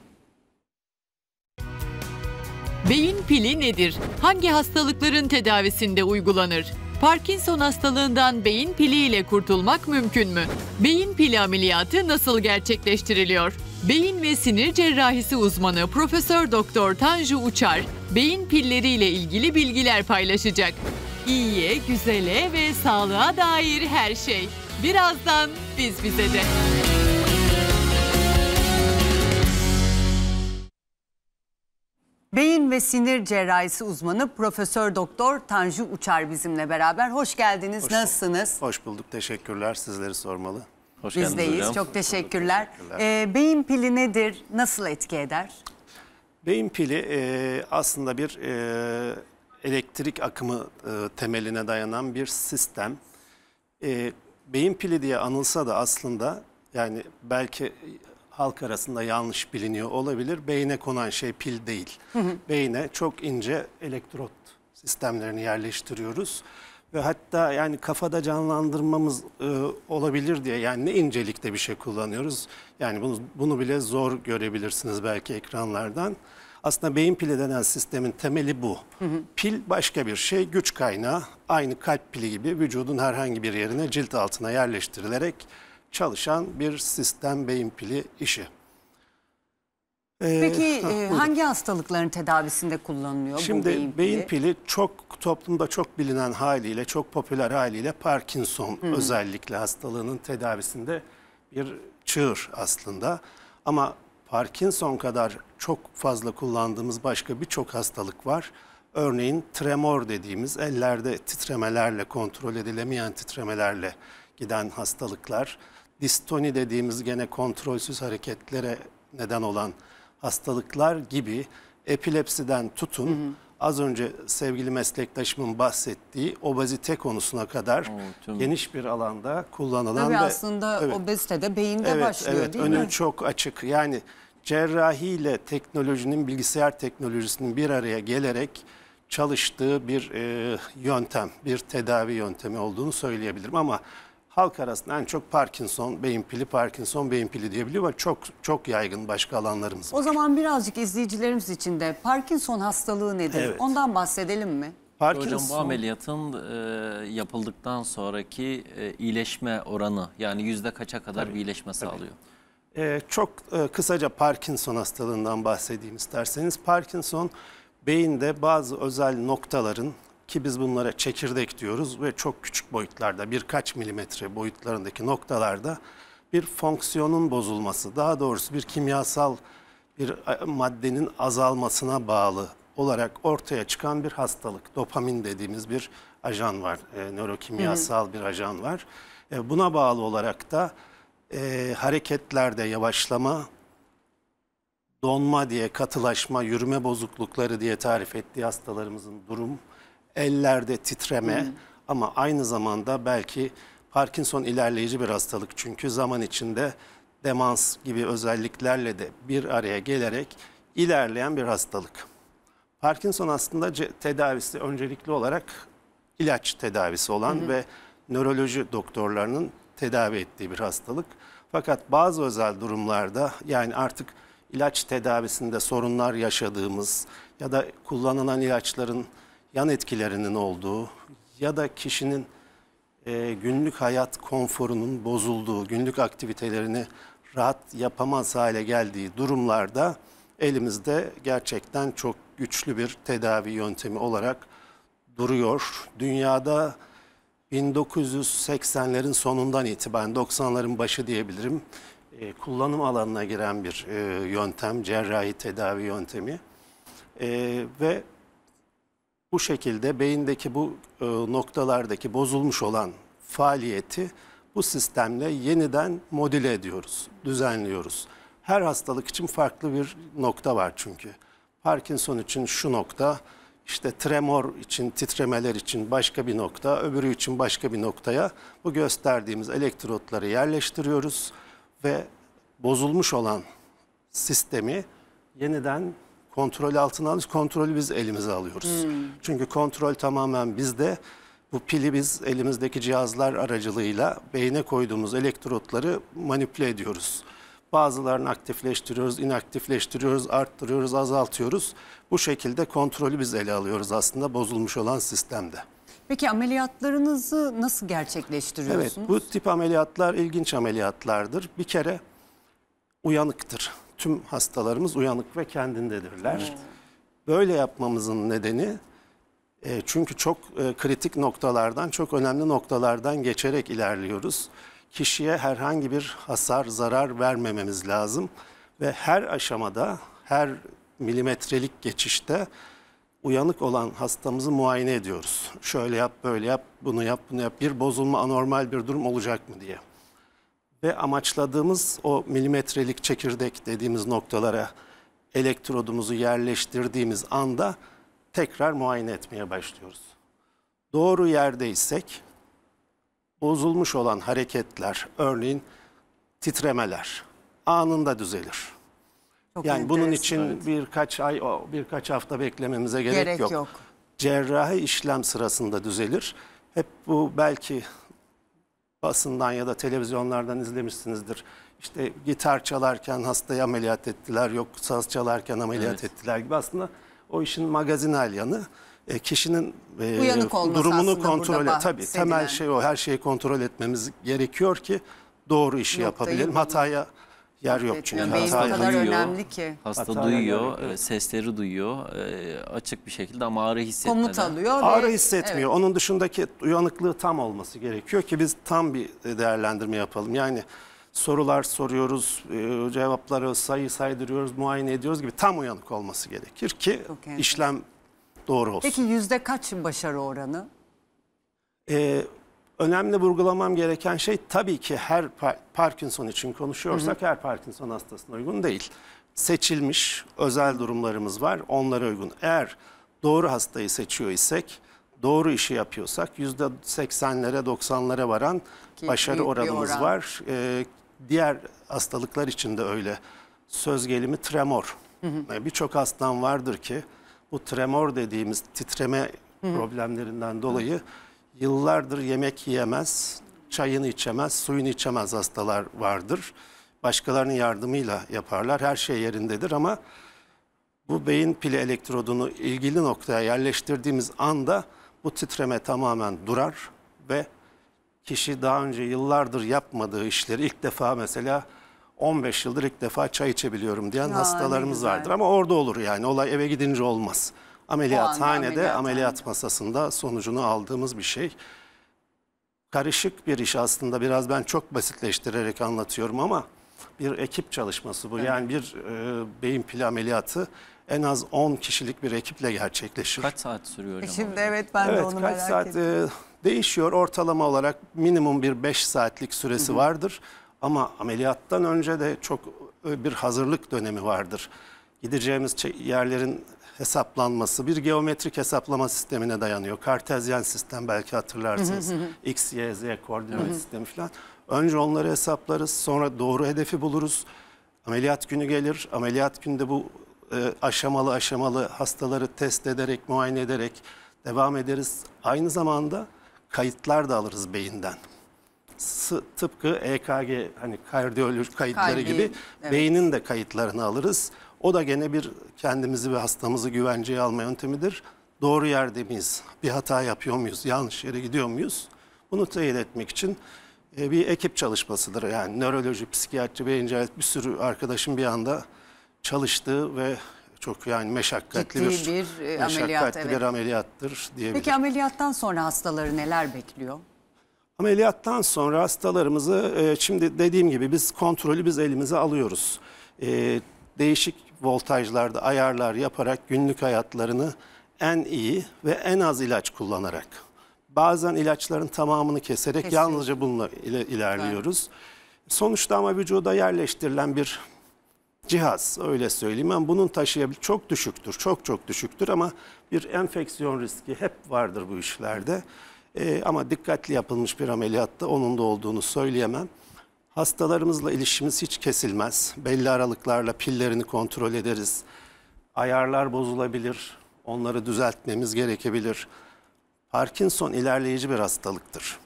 Beyin pili nedir? Hangi hastalıkların tedavisinde uygulanır? Parkinson hastalığından beyin pili ile kurtulmak mümkün mü? Beyin pili ameliyatı nasıl gerçekleştiriliyor? Beyin ve sinir cerrahisi uzmanı Profesör Doktor Tanju Uçar, beyin pilleri ile ilgili bilgiler paylaşacak. İyiye, güzele ve sağlığa dair her şey. Birazdan biz bize de. Beyin ve sinir cerrahisi uzmanı Profesör Doktor Tanju Uçar bizimle beraber. Hoş geldiniz. Hoş Nasılsınız? Hoş bulduk. Teşekkürler. Sizleri sormalı. Hoş Bizdeyiz. Hocam. Çok teşekkürler. teşekkürler. Ee, beyin pili nedir? Nasıl etki eder? Beyin pili e, aslında bir e, elektrik akımı e, temeline dayanan bir sistem. E, beyin pili diye anılsa da aslında yani belki halk arasında yanlış biliniyor olabilir. Beyne konan şey pil değil. Hı Beyne çok ince elektrot sistemlerini yerleştiriyoruz ve hatta yani kafada canlandırmamız e, olabilir diye yani ne incelikte bir şey kullanıyoruz. Yani bunu bunu bile zor görebilirsiniz belki ekranlardan. Aslında beyin pili denen sistemin temeli bu. Hı hı. Pil başka bir şey, güç kaynağı. Aynı kalp pili gibi vücudun herhangi bir yerine cilt altına yerleştirilerek çalışan bir sistem beyin pili işi. Ee, Peki ha, e, hangi hastalıkların tedavisinde kullanılıyor Şimdi, bu beyin pili? beyin pili çok toplumda çok bilinen haliyle, çok popüler haliyle Parkinson Hı özellikle hastalığının tedavisinde bir çığır aslında. Ama Parkinson kadar çok fazla kullandığımız başka birçok hastalık var. Örneğin tremor dediğimiz ellerde titremelerle kontrol edilemeyen titremelerle giden hastalıklar, distoni dediğimiz gene kontrolsüz hareketlere neden olan hastalıklar gibi epilepsiden tutun hı hı. az önce sevgili meslektaşımın bahsettiği obezite konusuna kadar Oo, geniş bir alanda kullanılan Tabii ve aslında evet, obezite de beyinde evet, başlıyor evet, değil önü çok açık. Yani Cerrahiyle teknolojinin, bilgisayar teknolojisinin bir araya gelerek çalıştığı bir e, yöntem, bir tedavi yöntemi olduğunu söyleyebilirim ama halk arasında en çok Parkinson, beyin pili, Parkinson, beyin pili diyebiliyor ama çok çok yaygın başka alanlarımız var. O zaman birazcık izleyicilerimiz için de Parkinson hastalığı nedir? Evet. Ondan bahsedelim mi? Parkinson... Hocam bu ameliyatın e, yapıldıktan sonraki e, iyileşme oranı yani yüzde kaça kadar tabii, bir iyileşme tabii. sağlıyor? Ee, çok e, kısaca Parkinson hastalığından bahsedeyim isterseniz. Parkinson beyinde bazı özel noktaların ki biz bunlara çekirdek diyoruz ve çok küçük boyutlarda birkaç milimetre boyutlarındaki noktalarda bir fonksiyonun bozulması daha doğrusu bir kimyasal bir e, maddenin azalmasına bağlı olarak ortaya çıkan bir hastalık. Dopamin dediğimiz bir ajan var, e, nörokimyasal hı hı. bir ajan var. E, buna bağlı olarak da e, hareketlerde yavaşlama, donma diye katılaşma, yürüme bozuklukları diye tarif ettiği hastalarımızın durum, ellerde titreme hmm. ama aynı zamanda belki Parkinson ilerleyici bir hastalık çünkü zaman içinde demans gibi özelliklerle de bir araya gelerek ilerleyen bir hastalık. Parkinson aslında tedavisi öncelikli olarak ilaç tedavisi olan hı hı. ve nöroloji doktorlarının tedavi ettiği bir hastalık. Fakat bazı özel durumlarda yani artık ilaç tedavisinde sorunlar yaşadığımız ya da kullanılan ilaçların yan etkilerinin olduğu ya da kişinin e, günlük hayat konforunun bozulduğu, günlük aktivitelerini rahat yapamaz hale geldiği durumlarda elimizde gerçekten çok güçlü bir tedavi yöntemi olarak duruyor. Dünyada 1980'lerin sonundan itibaren 90'ların başı diyebilirim e, kullanım alanına giren bir e, yöntem, cerrahi tedavi yöntemi e, ve bu şekilde beyindeki bu e, noktalardaki bozulmuş olan faaliyeti bu sistemle yeniden modüle ediyoruz, düzenliyoruz. Her hastalık için farklı bir nokta var çünkü. Parkinson için şu nokta, işte tremor için, titremeler için başka bir nokta, öbürü için başka bir noktaya bu gösterdiğimiz elektrotları yerleştiriyoruz ve bozulmuş olan sistemi yeniden kontrol altına alıyoruz. Kontrolü biz elimize alıyoruz. Hmm. Çünkü kontrol tamamen bizde. Bu pili biz elimizdeki cihazlar aracılığıyla beyne koyduğumuz elektrotları manipüle ediyoruz. Bazılarını aktifleştiriyoruz, inaktifleştiriyoruz, arttırıyoruz, azaltıyoruz. Bu şekilde kontrolü biz ele alıyoruz aslında bozulmuş olan sistemde. Peki ameliyatlarınızı nasıl gerçekleştiriyorsunuz? Evet bu tip ameliyatlar ilginç ameliyatlardır. Bir kere uyanıktır. Tüm hastalarımız uyanık ve kendindedirler. Evet. Böyle yapmamızın nedeni e, çünkü çok e, kritik noktalardan, çok önemli noktalardan geçerek ilerliyoruz kişiye herhangi bir hasar, zarar vermememiz lazım. Ve her aşamada, her milimetrelik geçişte uyanık olan hastamızı muayene ediyoruz. Şöyle yap, böyle yap, bunu yap, bunu yap. Bir bozulma, anormal bir durum olacak mı diye. Ve amaçladığımız o milimetrelik çekirdek dediğimiz noktalara elektrodumuzu yerleştirdiğimiz anda tekrar muayene etmeye başlıyoruz. Doğru yerdeysek bozulmuş olan hareketler, örneğin titremeler anında düzelir. Çok yani bunun için evet. birkaç ay, birkaç hafta beklememize gerek, gerek yok. yok. Cerrahi işlem sırasında düzelir. Hep bu belki basından ya da televizyonlardan izlemişsinizdir. İşte gitar çalarken hastaya ameliyat ettiler, yok saz çalarken ameliyat evet. ettiler gibi aslında o işin magazinal yanı e, kişinin e, durumunu kontrol et. Tabii bahsedilen. temel şey o. Her şeyi kontrol etmemiz gerekiyor ki doğru işi Noktayı yapabilirim. Hataya yer yok çünkü. yani Hata, kadar duyuyor. önemli ki. Hasta Hata duyuyor, önemli. sesleri duyuyor e, açık bir şekilde ama ağrı hissetmeden. Komut alıyor. ve- Ağrı hissetmiyor. Onun dışındaki uyanıklığı tam olması gerekiyor ki biz tam bir değerlendirme yapalım. Yani sorular soruyoruz, e, cevapları sayı saydırıyoruz, muayene ediyoruz gibi tam uyanık olması gerekir ki işlem doğru olsun. Peki yüzde kaç başarı oranı? Ee, önemli vurgulamam gereken şey tabii ki her Parkinson için konuşuyorsak hı hı. her Parkinson hastasına uygun değil. Seçilmiş özel durumlarımız var onlara uygun. Eğer doğru hastayı seçiyor isek doğru işi yapıyorsak yüzde seksenlere doksanlara varan ki başarı oranımız oran. var. Ee, diğer hastalıklar için de öyle. Söz gelimi tremor. Ee, birçok hastam vardır ki bu tremor dediğimiz titreme Hı. problemlerinden dolayı yıllardır yemek yiyemez, çayını içemez, suyunu içemez hastalar vardır. Başkalarının yardımıyla yaparlar. Her şey yerindedir ama bu beyin pili elektrodunu ilgili noktaya yerleştirdiğimiz anda bu titreme tamamen durar ve kişi daha önce yıllardır yapmadığı işleri ilk defa mesela 15 yıldır ilk defa çay içebiliyorum diyen ya, hastalarımız vardır. Ama orada olur yani olay eve gidince olmaz. Ameliyathanede ameliyat masasında sonucunu aldığımız bir şey. Karışık bir iş aslında biraz ben çok basitleştirerek anlatıyorum ama bir ekip çalışması bu. Yani bir e, beyin pili ameliyatı en az 10 kişilik bir ekiple gerçekleşir. Kaç saat sürüyor e hocam? Şimdi evet ben evet, de onu merak saat, ettim. Evet kaç saat değişiyor ortalama olarak minimum bir 5 saatlik süresi Hı -hı. vardır. Ama ameliyattan önce de çok e, bir hazırlık dönemi vardır. Gideceğimiz yerlerin hesaplanması bir geometrik hesaplama sistemine dayanıyor. Kartezyen sistem belki hatırlarsınız. X, Y, Z koordinat sistemi falan. Önce onları hesaplarız sonra doğru hedefi buluruz. Ameliyat günü gelir. Ameliyat günde bu e, aşamalı aşamalı hastaları test ederek, muayene ederek devam ederiz. Aynı zamanda kayıtlar da alırız beyinden tıpkı EKG hani kardiyoloji kayıtları Kalbi, gibi evet. beynin de kayıtlarını alırız. O da gene bir kendimizi ve hastamızı güvenceye alma yöntemidir. Doğru yerde miyiz? Bir hata yapıyor muyuz? Yanlış yere gidiyor muyuz? Bunu teyit etmek için e, bir ekip çalışmasıdır. Yani nöroloji, psikiyatri, beyin cerrahisi bir sürü arkadaşım bir anda çalıştığı ve çok yani meşakkatli Ciddi bir, bir e, ameliyat, meşakkatli evet. bir ameliyattır diyebilirim. Peki ameliyattan sonra hastaları neler bekliyor? Ameliyattan sonra hastalarımızı e, şimdi dediğim gibi biz kontrolü biz elimize alıyoruz. E, değişik voltajlarda ayarlar yaparak günlük hayatlarını en iyi ve en az ilaç kullanarak. Bazen ilaçların tamamını keserek Kesin. yalnızca bununla ile, ilerliyoruz. Evet. Sonuçta ama vücuda yerleştirilen bir cihaz öyle söyleyeyim. Ben yani bunun taşıyabil çok düşüktür, çok çok düşüktür ama bir enfeksiyon riski hep vardır bu işlerde. E, ama dikkatli yapılmış bir ameliyatta onun da olduğunu söyleyemem. Hastalarımızla ilişkimiz hiç kesilmez. Belli aralıklarla pillerini kontrol ederiz. Ayarlar bozulabilir, onları düzeltmemiz gerekebilir. Parkinson ilerleyici bir hastalıktır.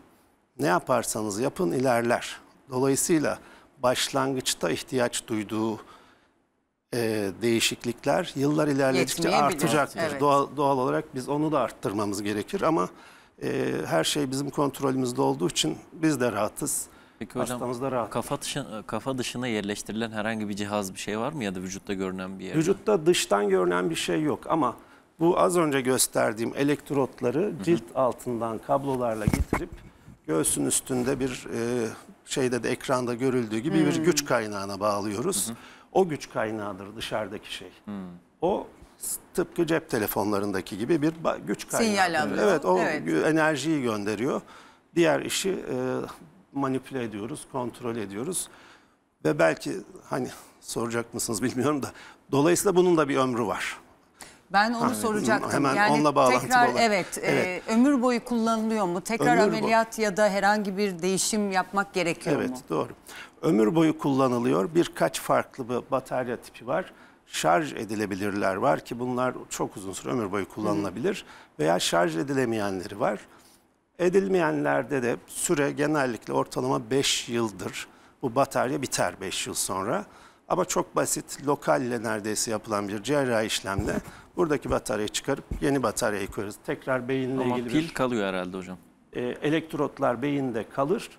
Ne yaparsanız yapın ilerler. Dolayısıyla başlangıçta ihtiyaç duyduğu e, değişiklikler yıllar ilerledikçe artacaktır. Evet. Doğal, doğal olarak biz onu da arttırmamız gerekir ama... E, her şey bizim kontrolümüzde olduğu için biz de rahatız. Peki hocam Hastamızda rahat. kafa, dışına, kafa dışına yerleştirilen herhangi bir cihaz bir şey var mı ya da vücutta görünen bir yer? Vücutta dıştan görünen bir şey yok ama bu az önce gösterdiğim elektrotları cilt altından kablolarla getirip göğsün üstünde bir e, şeyde de ekranda görüldüğü gibi hmm. bir güç kaynağına bağlıyoruz. Hı hı. O güç kaynağıdır dışarıdaki şey. Hmm. O tıpkı cep telefonlarındaki gibi bir güç kaynağı. Sinyal alıyor. Evet o evet. enerjiyi gönderiyor. Diğer işi e, manipüle ediyoruz, kontrol ediyoruz. Ve belki hani soracak mısınız bilmiyorum da dolayısıyla bunun da bir ömrü var. Ben onu ha, soracaktım. Hemen yani onunla bağlantılı tekrar, olarak. Evet, evet. E, ömür boyu kullanılıyor mu? Tekrar ömür ameliyat boyu. ya da herhangi bir değişim yapmak gerekiyor evet, mu? Evet doğru. Ömür boyu kullanılıyor. Birkaç farklı bir batarya tipi var şarj edilebilirler var ki bunlar çok uzun süre ömür boyu kullanılabilir veya şarj edilemeyenleri var. Edilmeyenlerde de süre genellikle ortalama 5 yıldır. Bu batarya biter 5 yıl sonra. Ama çok basit lokal ile neredeyse yapılan bir cerrahi işlemle buradaki bataryayı çıkarıp yeni bataryayı koyarız. Tekrar beyinle Ama ilgili pil bir, kalıyor herhalde hocam. E, elektrotlar beyinde kalır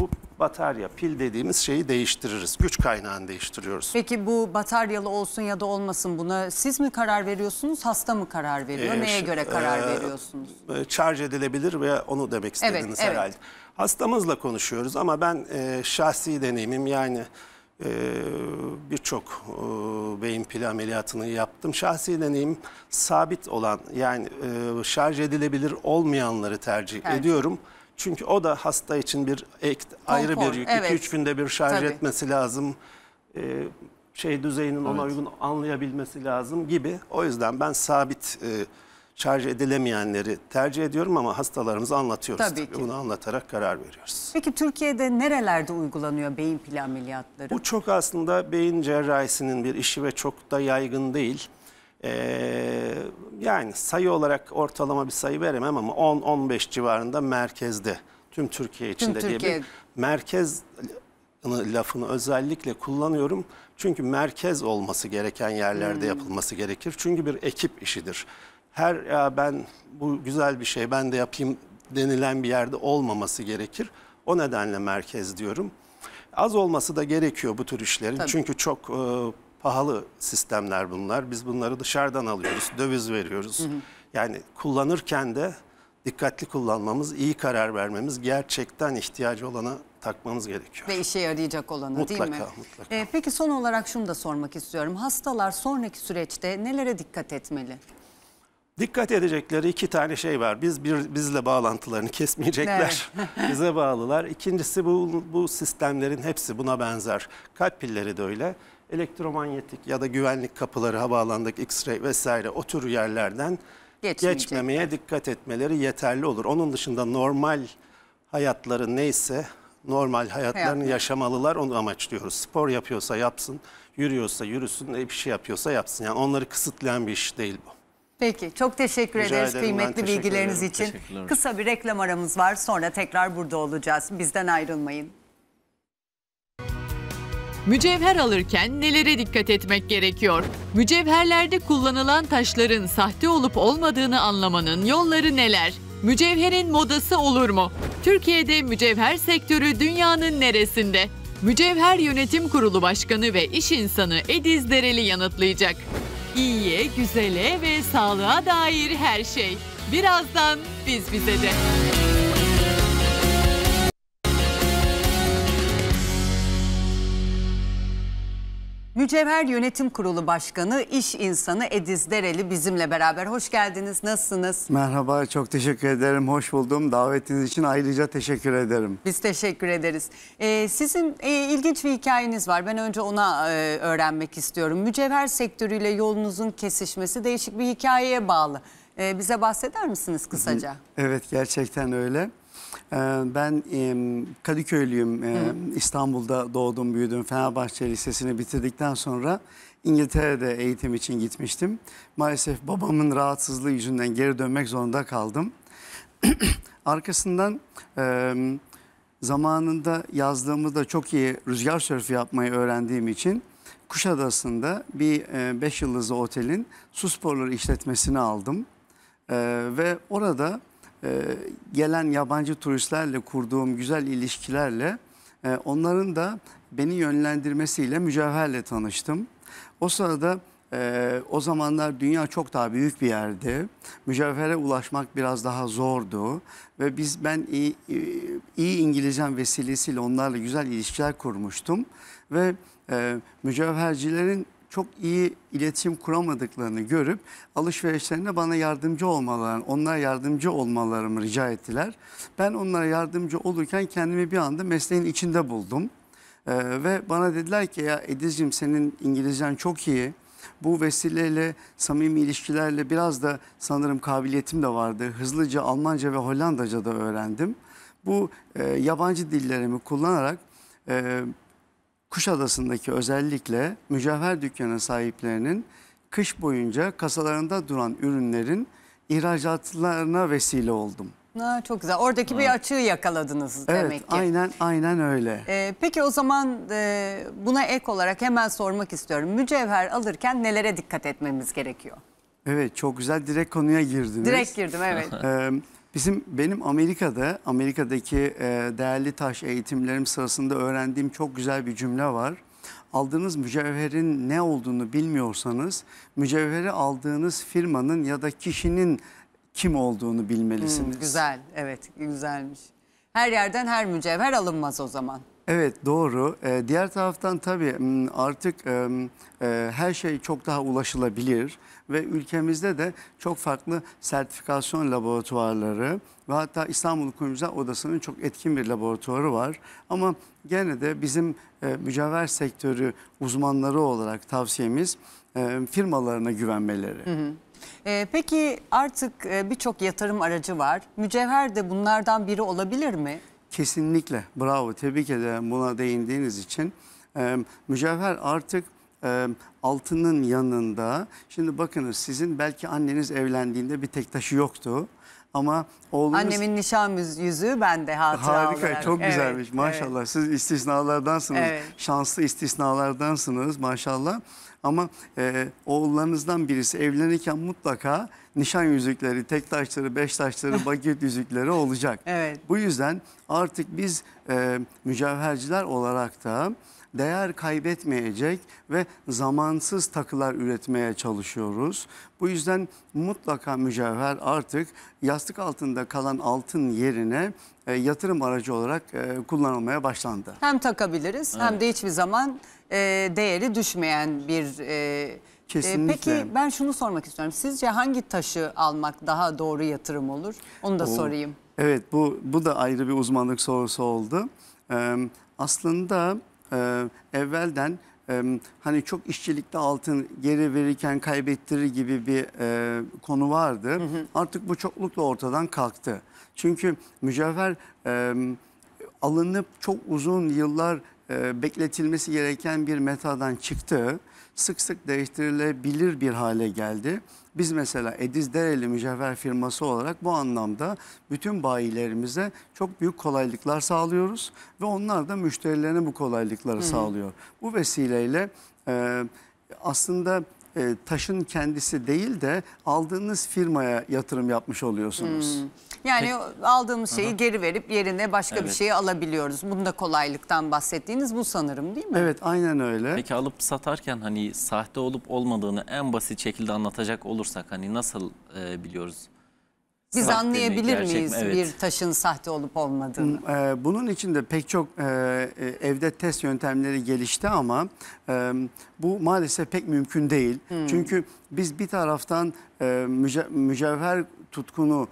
bu batarya, pil dediğimiz şeyi değiştiririz. Güç kaynağını değiştiriyoruz. Peki bu bataryalı olsun ya da olmasın buna siz mi karar veriyorsunuz, hasta mı karar veriyor? Ee, Neye göre karar e, veriyorsunuz? E, şarj edilebilir ve onu demek istediniz evet, evet. herhalde. Hastamızla konuşuyoruz ama ben e, şahsi deneyimim yani e, birçok e, beyin pili ameliyatını yaptım. Şahsi deneyim sabit olan yani e, şarj edilebilir olmayanları tercih evet. ediyorum. Çünkü o da hasta için bir ek, Konfor, ayrı bir yük. 2-3 evet. günde bir şarj Tabii. etmesi lazım. Ee, şey düzeyinin ona evet. uygun anlayabilmesi lazım gibi. O yüzden ben sabit e, şarj edilemeyenleri tercih ediyorum ama hastalarımıza anlatıyoruz. Tabii, tabii. ki. Bunu anlatarak karar veriyoruz. Peki Türkiye'de nerelerde uygulanıyor beyin pil ameliyatları? Bu çok aslında beyin cerrahisinin bir işi ve çok da yaygın değil. Ee, yani sayı olarak ortalama bir sayı veremem ama 10-15 civarında merkezde tüm Türkiye içinde tüm Türkiye. diye bir merkez lafını özellikle kullanıyorum. Çünkü merkez olması gereken yerlerde hmm. yapılması gerekir. Çünkü bir ekip işidir. Her ya ben bu güzel bir şey ben de yapayım denilen bir yerde olmaması gerekir. O nedenle merkez diyorum. Az olması da gerekiyor bu tür işlerin. Tabii. Çünkü çok e, pahalı sistemler bunlar. Biz bunları dışarıdan alıyoruz, döviz veriyoruz. Hı hı. Yani kullanırken de dikkatli kullanmamız, iyi karar vermemiz, gerçekten ihtiyacı olanı takmamız gerekiyor. Ve işe yarayacak olanı mutlaka, değil mi? Mutlaka. Ee, peki son olarak şunu da sormak istiyorum. Hastalar sonraki süreçte nelere dikkat etmeli? Dikkat edecekleri iki tane şey var. Biz bir bizle bağlantılarını kesmeyecekler. Evet. Bize bağlılar. İkincisi bu bu sistemlerin hepsi buna benzer. Kalp pilleri de öyle elektromanyetik ya da güvenlik kapıları, havaalanındaki X-ray vesaire o tür yerlerden geçmemeye dikkat etmeleri yeterli olur. Onun dışında normal hayatları neyse normal hayatlarını Hayatlı. yaşamalılar onu amaçlıyoruz. Spor yapıyorsa yapsın, yürüyorsa yürüsün, e, bir şey yapıyorsa yapsın. Yani onları kısıtlayan bir iş değil bu. Peki çok teşekkür Rica ederiz ederim, kıymetli bilgileriniz ederim. için. Kısa bir reklam aramız var sonra tekrar burada olacağız. Bizden ayrılmayın. Mücevher alırken nelere dikkat etmek gerekiyor? Mücevherlerde kullanılan taşların sahte olup olmadığını anlamanın yolları neler? Mücevherin modası olur mu? Türkiye'de mücevher sektörü dünyanın neresinde? Mücevher Yönetim Kurulu Başkanı ve iş insanı Ediz Dereli yanıtlayacak. İyiye, güzele ve sağlığa dair her şey. Birazdan biz bize de. Mücevher Yönetim Kurulu Başkanı, iş insanı Ediz Dereli bizimle beraber. Hoş geldiniz, nasılsınız? Merhaba, çok teşekkür ederim. Hoş buldum. Davetiniz için ayrıca teşekkür ederim. Biz teşekkür ederiz. Ee, sizin e, ilginç bir hikayeniz var. Ben önce ona e, öğrenmek istiyorum. Mücevher sektörüyle yolunuzun kesişmesi değişik bir hikayeye bağlı. E, bize bahseder misiniz kısaca? Evet, gerçekten öyle. Ee, ben Kadıköylüyüm. Ee, İstanbul'da doğdum, büyüdüm. Fenerbahçe Lisesi'ni bitirdikten sonra İngiltere'de eğitim için gitmiştim. Maalesef babamın rahatsızlığı yüzünden geri dönmek zorunda kaldım. Arkasından zamanında yazdığımızda çok iyi rüzgar sörfü yapmayı öğrendiğim için Kuşadası'nda bir e, beş yıldızlı otelin su sporları işletmesini aldım. Ee, ve orada e, gelen yabancı turistlerle kurduğum güzel ilişkilerle e, onların da beni yönlendirmesiyle mücevherle tanıştım. O sırada e, o zamanlar dünya çok daha büyük bir yerdi. Mücevhere ulaşmak biraz daha zordu ve biz ben iyi, e, iyi İngilizcem vesilesiyle onlarla güzel ilişkiler kurmuştum ve e, mücevhercilerin çok iyi iletişim kuramadıklarını görüp alışverişlerinde bana yardımcı olmalarını, onlara yardımcı olmalarımı rica ettiler. Ben onlara yardımcı olurken kendimi bir anda mesleğin içinde buldum. Ee, ve bana dediler ki ya Ediz'cim senin İngilizcen çok iyi. Bu vesileyle samimi ilişkilerle biraz da sanırım kabiliyetim de vardı. Hızlıca Almanca ve Hollandaca da öğrendim. Bu e, yabancı dillerimi kullanarak e, Kuşadası'ndaki özellikle mücevher dükkanı sahiplerinin kış boyunca kasalarında duran ürünlerin ihracatlarına vesile oldum. Ha, çok güzel. Oradaki ha. bir açığı yakaladınız evet, demek ki. Evet aynen, aynen öyle. Ee, peki o zaman e, buna ek olarak hemen sormak istiyorum. Mücevher alırken nelere dikkat etmemiz gerekiyor? Evet çok güzel direkt konuya girdiniz. Direkt girdim evet. ee, Bizim benim Amerika'da Amerika'daki e, değerli taş eğitimlerim sırasında öğrendiğim çok güzel bir cümle var. Aldığınız mücevherin ne olduğunu bilmiyorsanız mücevheri aldığınız firmanın ya da kişinin kim olduğunu bilmelisiniz. Hmm, güzel evet güzelmiş. Her yerden her mücevher alınmaz o zaman. Evet doğru. Ee, diğer taraftan tabii artık e, e, her şey çok daha ulaşılabilir ve ülkemizde de çok farklı sertifikasyon laboratuvarları ve hatta İstanbul Kuyumcular Odası'nın çok etkin bir laboratuvarı var. Ama gene de bizim e, mücevher sektörü uzmanları olarak tavsiyemiz e, firmalarına güvenmeleri. Hı hı. E, peki artık e, birçok yatırım aracı var. Mücevher de bunlardan biri olabilir mi? Kesinlikle. Bravo. Tebrik ederim buna değindiğiniz için. E, mücevher artık e, altının yanında şimdi bakınız sizin belki anneniz evlendiğinde bir tek taşı yoktu. Ama oğlunuz... Annemin nişan yüzüğü bende hatıra Harika olarak. çok güzelmiş maşallah. Evet. Siz istisnalardansınız. Evet. Şanslı istisnalardansınız maşallah. Ama e, oğullarınızdan birisi evlenirken mutlaka nişan yüzükleri, tek taşları, beş taşları, baget yüzükleri olacak. Evet. Bu yüzden artık biz e, mücevherciler olarak da değer kaybetmeyecek ve zamansız takılar üretmeye çalışıyoruz. Bu yüzden mutlaka mücevher artık yastık altında kalan altın yerine e, yatırım aracı olarak e, kullanılmaya başlandı. Hem takabiliriz evet. hem de hiçbir zaman e, değeri düşmeyen bir... E, e, Kesinlikle. Peki ben şunu sormak istiyorum. Sizce hangi taşı almak daha doğru yatırım olur? Onu da o, sorayım. Evet bu, bu da ayrı bir uzmanlık sorusu oldu. Ee, aslında e, evvelden e, hani çok işçilikte altın geri verirken kaybettirir gibi bir e, konu vardı. Hı hı. Artık bu çoklukla ortadan kalktı. Çünkü mücevher e, alınıp çok uzun yıllar e, bekletilmesi gereken bir metadan çıktı. Sık sık değiştirilebilir bir hale geldi. Biz mesela Ediz Dereli Mücevher firması olarak bu anlamda bütün bayilerimize çok büyük kolaylıklar sağlıyoruz ve onlar da müşterilerine bu kolaylıkları Hı. sağlıyor. Bu vesileyle e, aslında e, taşın kendisi değil de aldığınız firmaya yatırım yapmış oluyorsunuz. Hmm. Yani Peki. aldığımız şeyi Aha. geri verip yerine başka evet. bir şeyi alabiliyoruz. Bunda kolaylıktan bahsettiğiniz bu sanırım değil mi? Evet aynen öyle. Peki alıp satarken hani sahte olup olmadığını en basit şekilde anlatacak olursak hani nasıl e, biliyoruz? Biz sahte anlayabilir mi, miyiz mi? Evet. bir taşın sahte olup olmadığını? Bunun e, için de pek çok e, e, evde test yöntemleri gelişti ama bu maalesef pek mümkün değil. Hmm. Çünkü biz bir taraftan mücevher tutkunu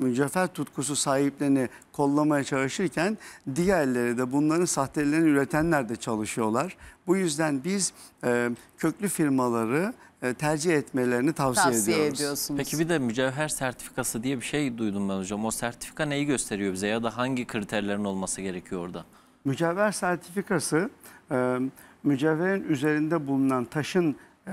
mücevher tutkusu sahiplerini kollamaya çalışırken diğerleri de bunların sahtelerini üretenler de çalışıyorlar. Bu yüzden biz köklü firmaları e, tercih etmelerini tavsiye, tavsiye ediyoruz. ediyorsunuz. Peki bir de mücevher sertifikası diye bir şey duydum ben hocam. O sertifika neyi gösteriyor bize ya da hangi kriterlerin olması gerekiyor orada? Mücevher sertifikası e, mücevherin üzerinde bulunan taşın e,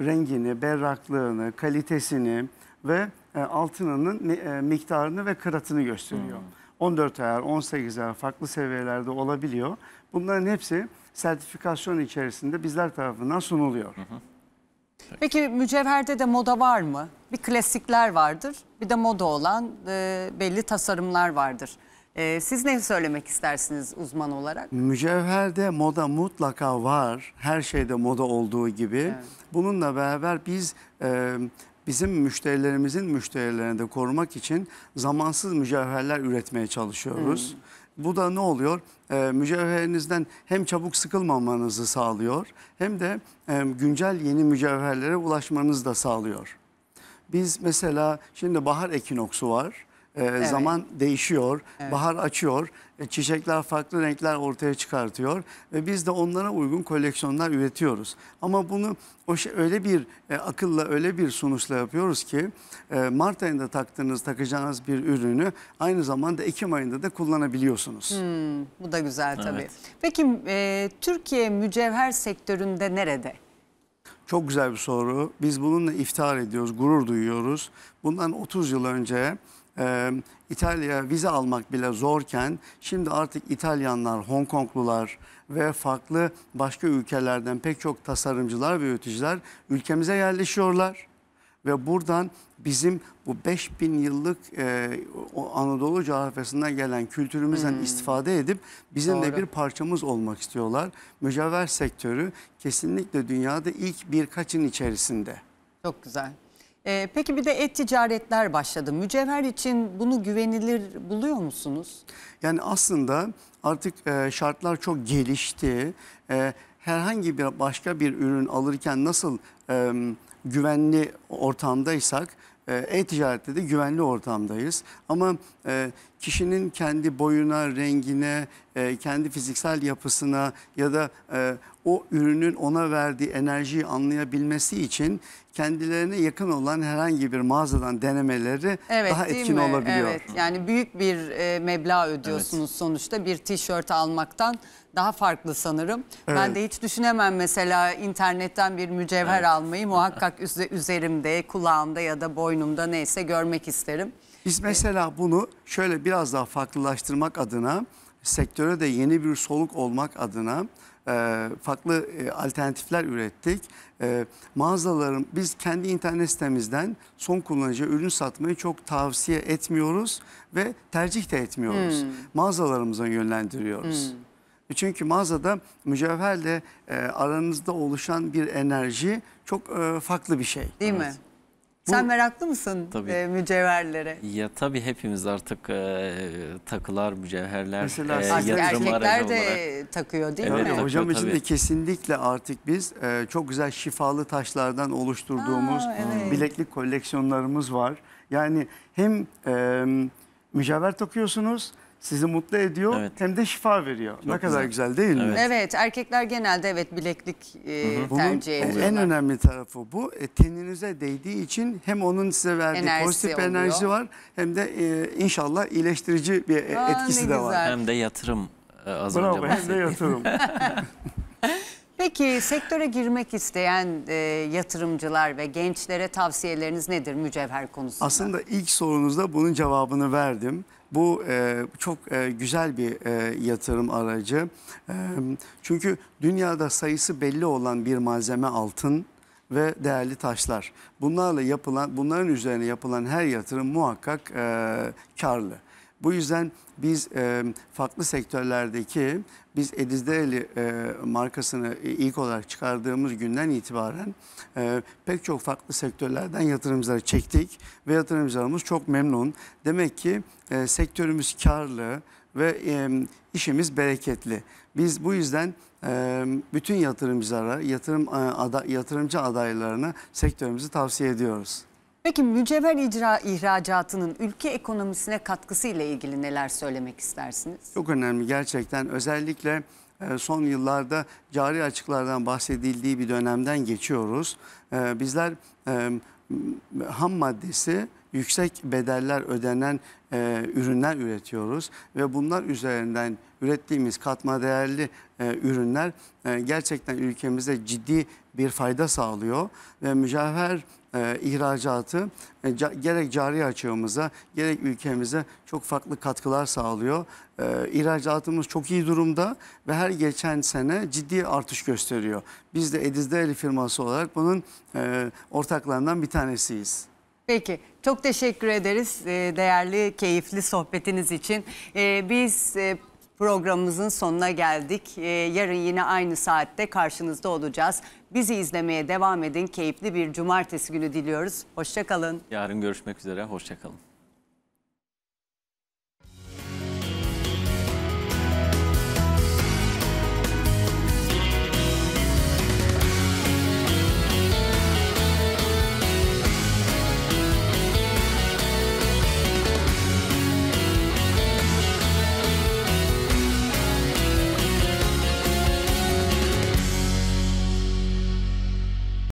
rengini, berraklığını, kalitesini ve altınının miktarını ve kıratını gösteriyor. Hmm. 14 ayar, 18 ayar farklı seviyelerde olabiliyor. Bunların hepsi sertifikasyon içerisinde bizler tarafından sunuluyor. Hı hı. Peki mücevherde de moda var mı? Bir klasikler vardır, bir de moda olan e, belli tasarımlar vardır. E, siz ne söylemek istersiniz uzman olarak? Mücevherde moda mutlaka var. Her şeyde moda olduğu gibi. Evet. Bununla beraber biz e, bizim müşterilerimizin müşterilerini de korumak için zamansız mücevherler üretmeye çalışıyoruz. Hmm. Bu da ne oluyor? e, mücevherinizden hem çabuk sıkılmamanızı sağlıyor hem de e, güncel yeni mücevherlere ulaşmanızı da sağlıyor. Biz mesela şimdi bahar ekinoksu var. E, evet. Zaman değişiyor, evet. bahar açıyor, e, çiçekler farklı renkler ortaya çıkartıyor ve biz de onlara uygun koleksiyonlar üretiyoruz. Ama bunu o şey, öyle bir e, akılla, öyle bir sunuşla yapıyoruz ki e, Mart ayında taktığınız, takacağınız bir ürünü aynı zamanda Ekim ayında da kullanabiliyorsunuz. Hmm, bu da güzel tabii. Evet. Peki e, Türkiye mücevher sektöründe nerede? Çok güzel bir soru. Biz bununla iftihar ediyoruz, gurur duyuyoruz. Bundan 30 yıl önce e, İtalya vize almak bile zorken şimdi artık İtalyanlar, Hong Konglular ve farklı başka ülkelerden pek çok tasarımcılar ve üreticiler ülkemize yerleşiyorlar. Ve buradan bizim bu 5000 yıllık e, Anadolu coğrafyasından gelen kültürümüzden hmm. istifade edip bizim Doğru. de bir parçamız olmak istiyorlar. Mücevher sektörü kesinlikle dünyada ilk birkaçın içerisinde. Çok güzel. Ee, peki bir de et ticaretler başladı. Mücevher için bunu güvenilir buluyor musunuz? Yani aslında artık e, şartlar çok gelişti. E, herhangi bir başka bir ürün alırken nasıl e, güvenli ortamdaysak e, e-ticarette de güvenli ortamdayız. Ama e, kişinin kendi boyuna, rengine, e, kendi fiziksel yapısına ya da e, o ürünün ona verdiği enerjiyi anlayabilmesi için kendilerine yakın olan herhangi bir mağazadan denemeleri evet, daha etkin olabiliyor. Evet, yani büyük bir e, meblağ ödüyorsunuz evet. sonuçta bir tişört almaktan daha farklı sanırım. Evet. Ben de hiç düşünemem mesela internetten bir mücevher evet. almayı muhakkak üzerimde, kulağımda ya da boynumda neyse görmek isterim. Biz mesela bunu şöyle biraz daha farklılaştırmak adına, sektöre de yeni bir soluk olmak adına e, farklı e, alternatifler ürettik. E, mağazaların biz kendi internet sitemizden son kullanıcıya ürün satmayı çok tavsiye etmiyoruz ve tercih de etmiyoruz. Hmm. Mağazalarımıza yönlendiriyoruz. Hmm. E, çünkü mağazada mücevherle e, aranızda oluşan bir enerji çok e, farklı bir şey. Değil evet. mi? Sen meraklı mısın e, tabii. E, mücevherlere? Ya tabii hepimiz artık e, takılar, mücevherler, Mesela e, yatırım erkekler de olarak. takıyor değil evet, mi? Takıyor, Hocam için de kesinlikle artık biz e, çok güzel şifalı taşlardan oluşturduğumuz Aa, evet. bileklik koleksiyonlarımız var. Yani hem e, mücevher takıyorsunuz sizi mutlu ediyor evet. hem de şifa veriyor. Çok ne kadar güzel, güzel değil evet. mi? Evet erkekler genelde evet bileklik e, Hı -hı. tercih ediyorlar. en önemli tarafı bu. E, teninize değdiği için hem onun size verdiği enerjisi pozitif oluyor. enerji var hem de e, inşallah iyileştirici bir Aa, etkisi de var. Hem de yatırım e, az Bravo, önce hem de yatırım. Peki sektöre girmek isteyen e, yatırımcılar ve gençlere tavsiyeleriniz nedir mücevher konusunda? Aslında ilk sorunuzda bunun cevabını verdim. Bu e, çok e, güzel bir e, yatırım aracı. E, çünkü dünyada sayısı belli olan bir malzeme altın ve değerli taşlar. Bunlarla yapılan, bunların üzerine yapılan her yatırım muhakkak e, karlı. Bu yüzden biz e, farklı sektörlerdeki biz Edizdeli e, markasını ilk olarak çıkardığımız günden itibaren e, pek çok farklı sektörlerden yatırımcıları çektik ve yatırımcılarımız çok memnun. Demek ki e, sektörümüz karlı ve e, işimiz bereketli. Biz bu yüzden e, bütün yatırımcılara, yatırım, ada, yatırımcı adaylarına sektörümüzü tavsiye ediyoruz. Peki mücevher icra ihracatının ülke ekonomisine katkısı ile ilgili neler söylemek istersiniz? Çok önemli gerçekten özellikle e, son yıllarda cari açıklardan bahsedildiği bir dönemden geçiyoruz. E, bizler e, ham maddesi yüksek bedeller ödenen e, ürünler üretiyoruz ve bunlar üzerinden ürettiğimiz katma değerli e, ürünler e, gerçekten ülkemize ciddi bir fayda sağlıyor ve mücevher e, ihracatı e, ca, gerek cari açığımıza gerek ülkemize çok farklı katkılar sağlıyor. E, ihracatımız çok iyi durumda ve her geçen sene ciddi artış gösteriyor. Biz de Ediz Değerli firması olarak bunun e, ortaklarından bir tanesiyiz. Peki çok teşekkür ederiz e, değerli keyifli sohbetiniz için. E, biz e, programımızın sonuna geldik. Yarın yine aynı saatte karşınızda olacağız. Bizi izlemeye devam edin. Keyifli bir cumartesi günü diliyoruz. Hoşçakalın. Yarın görüşmek üzere. Hoşçakalın.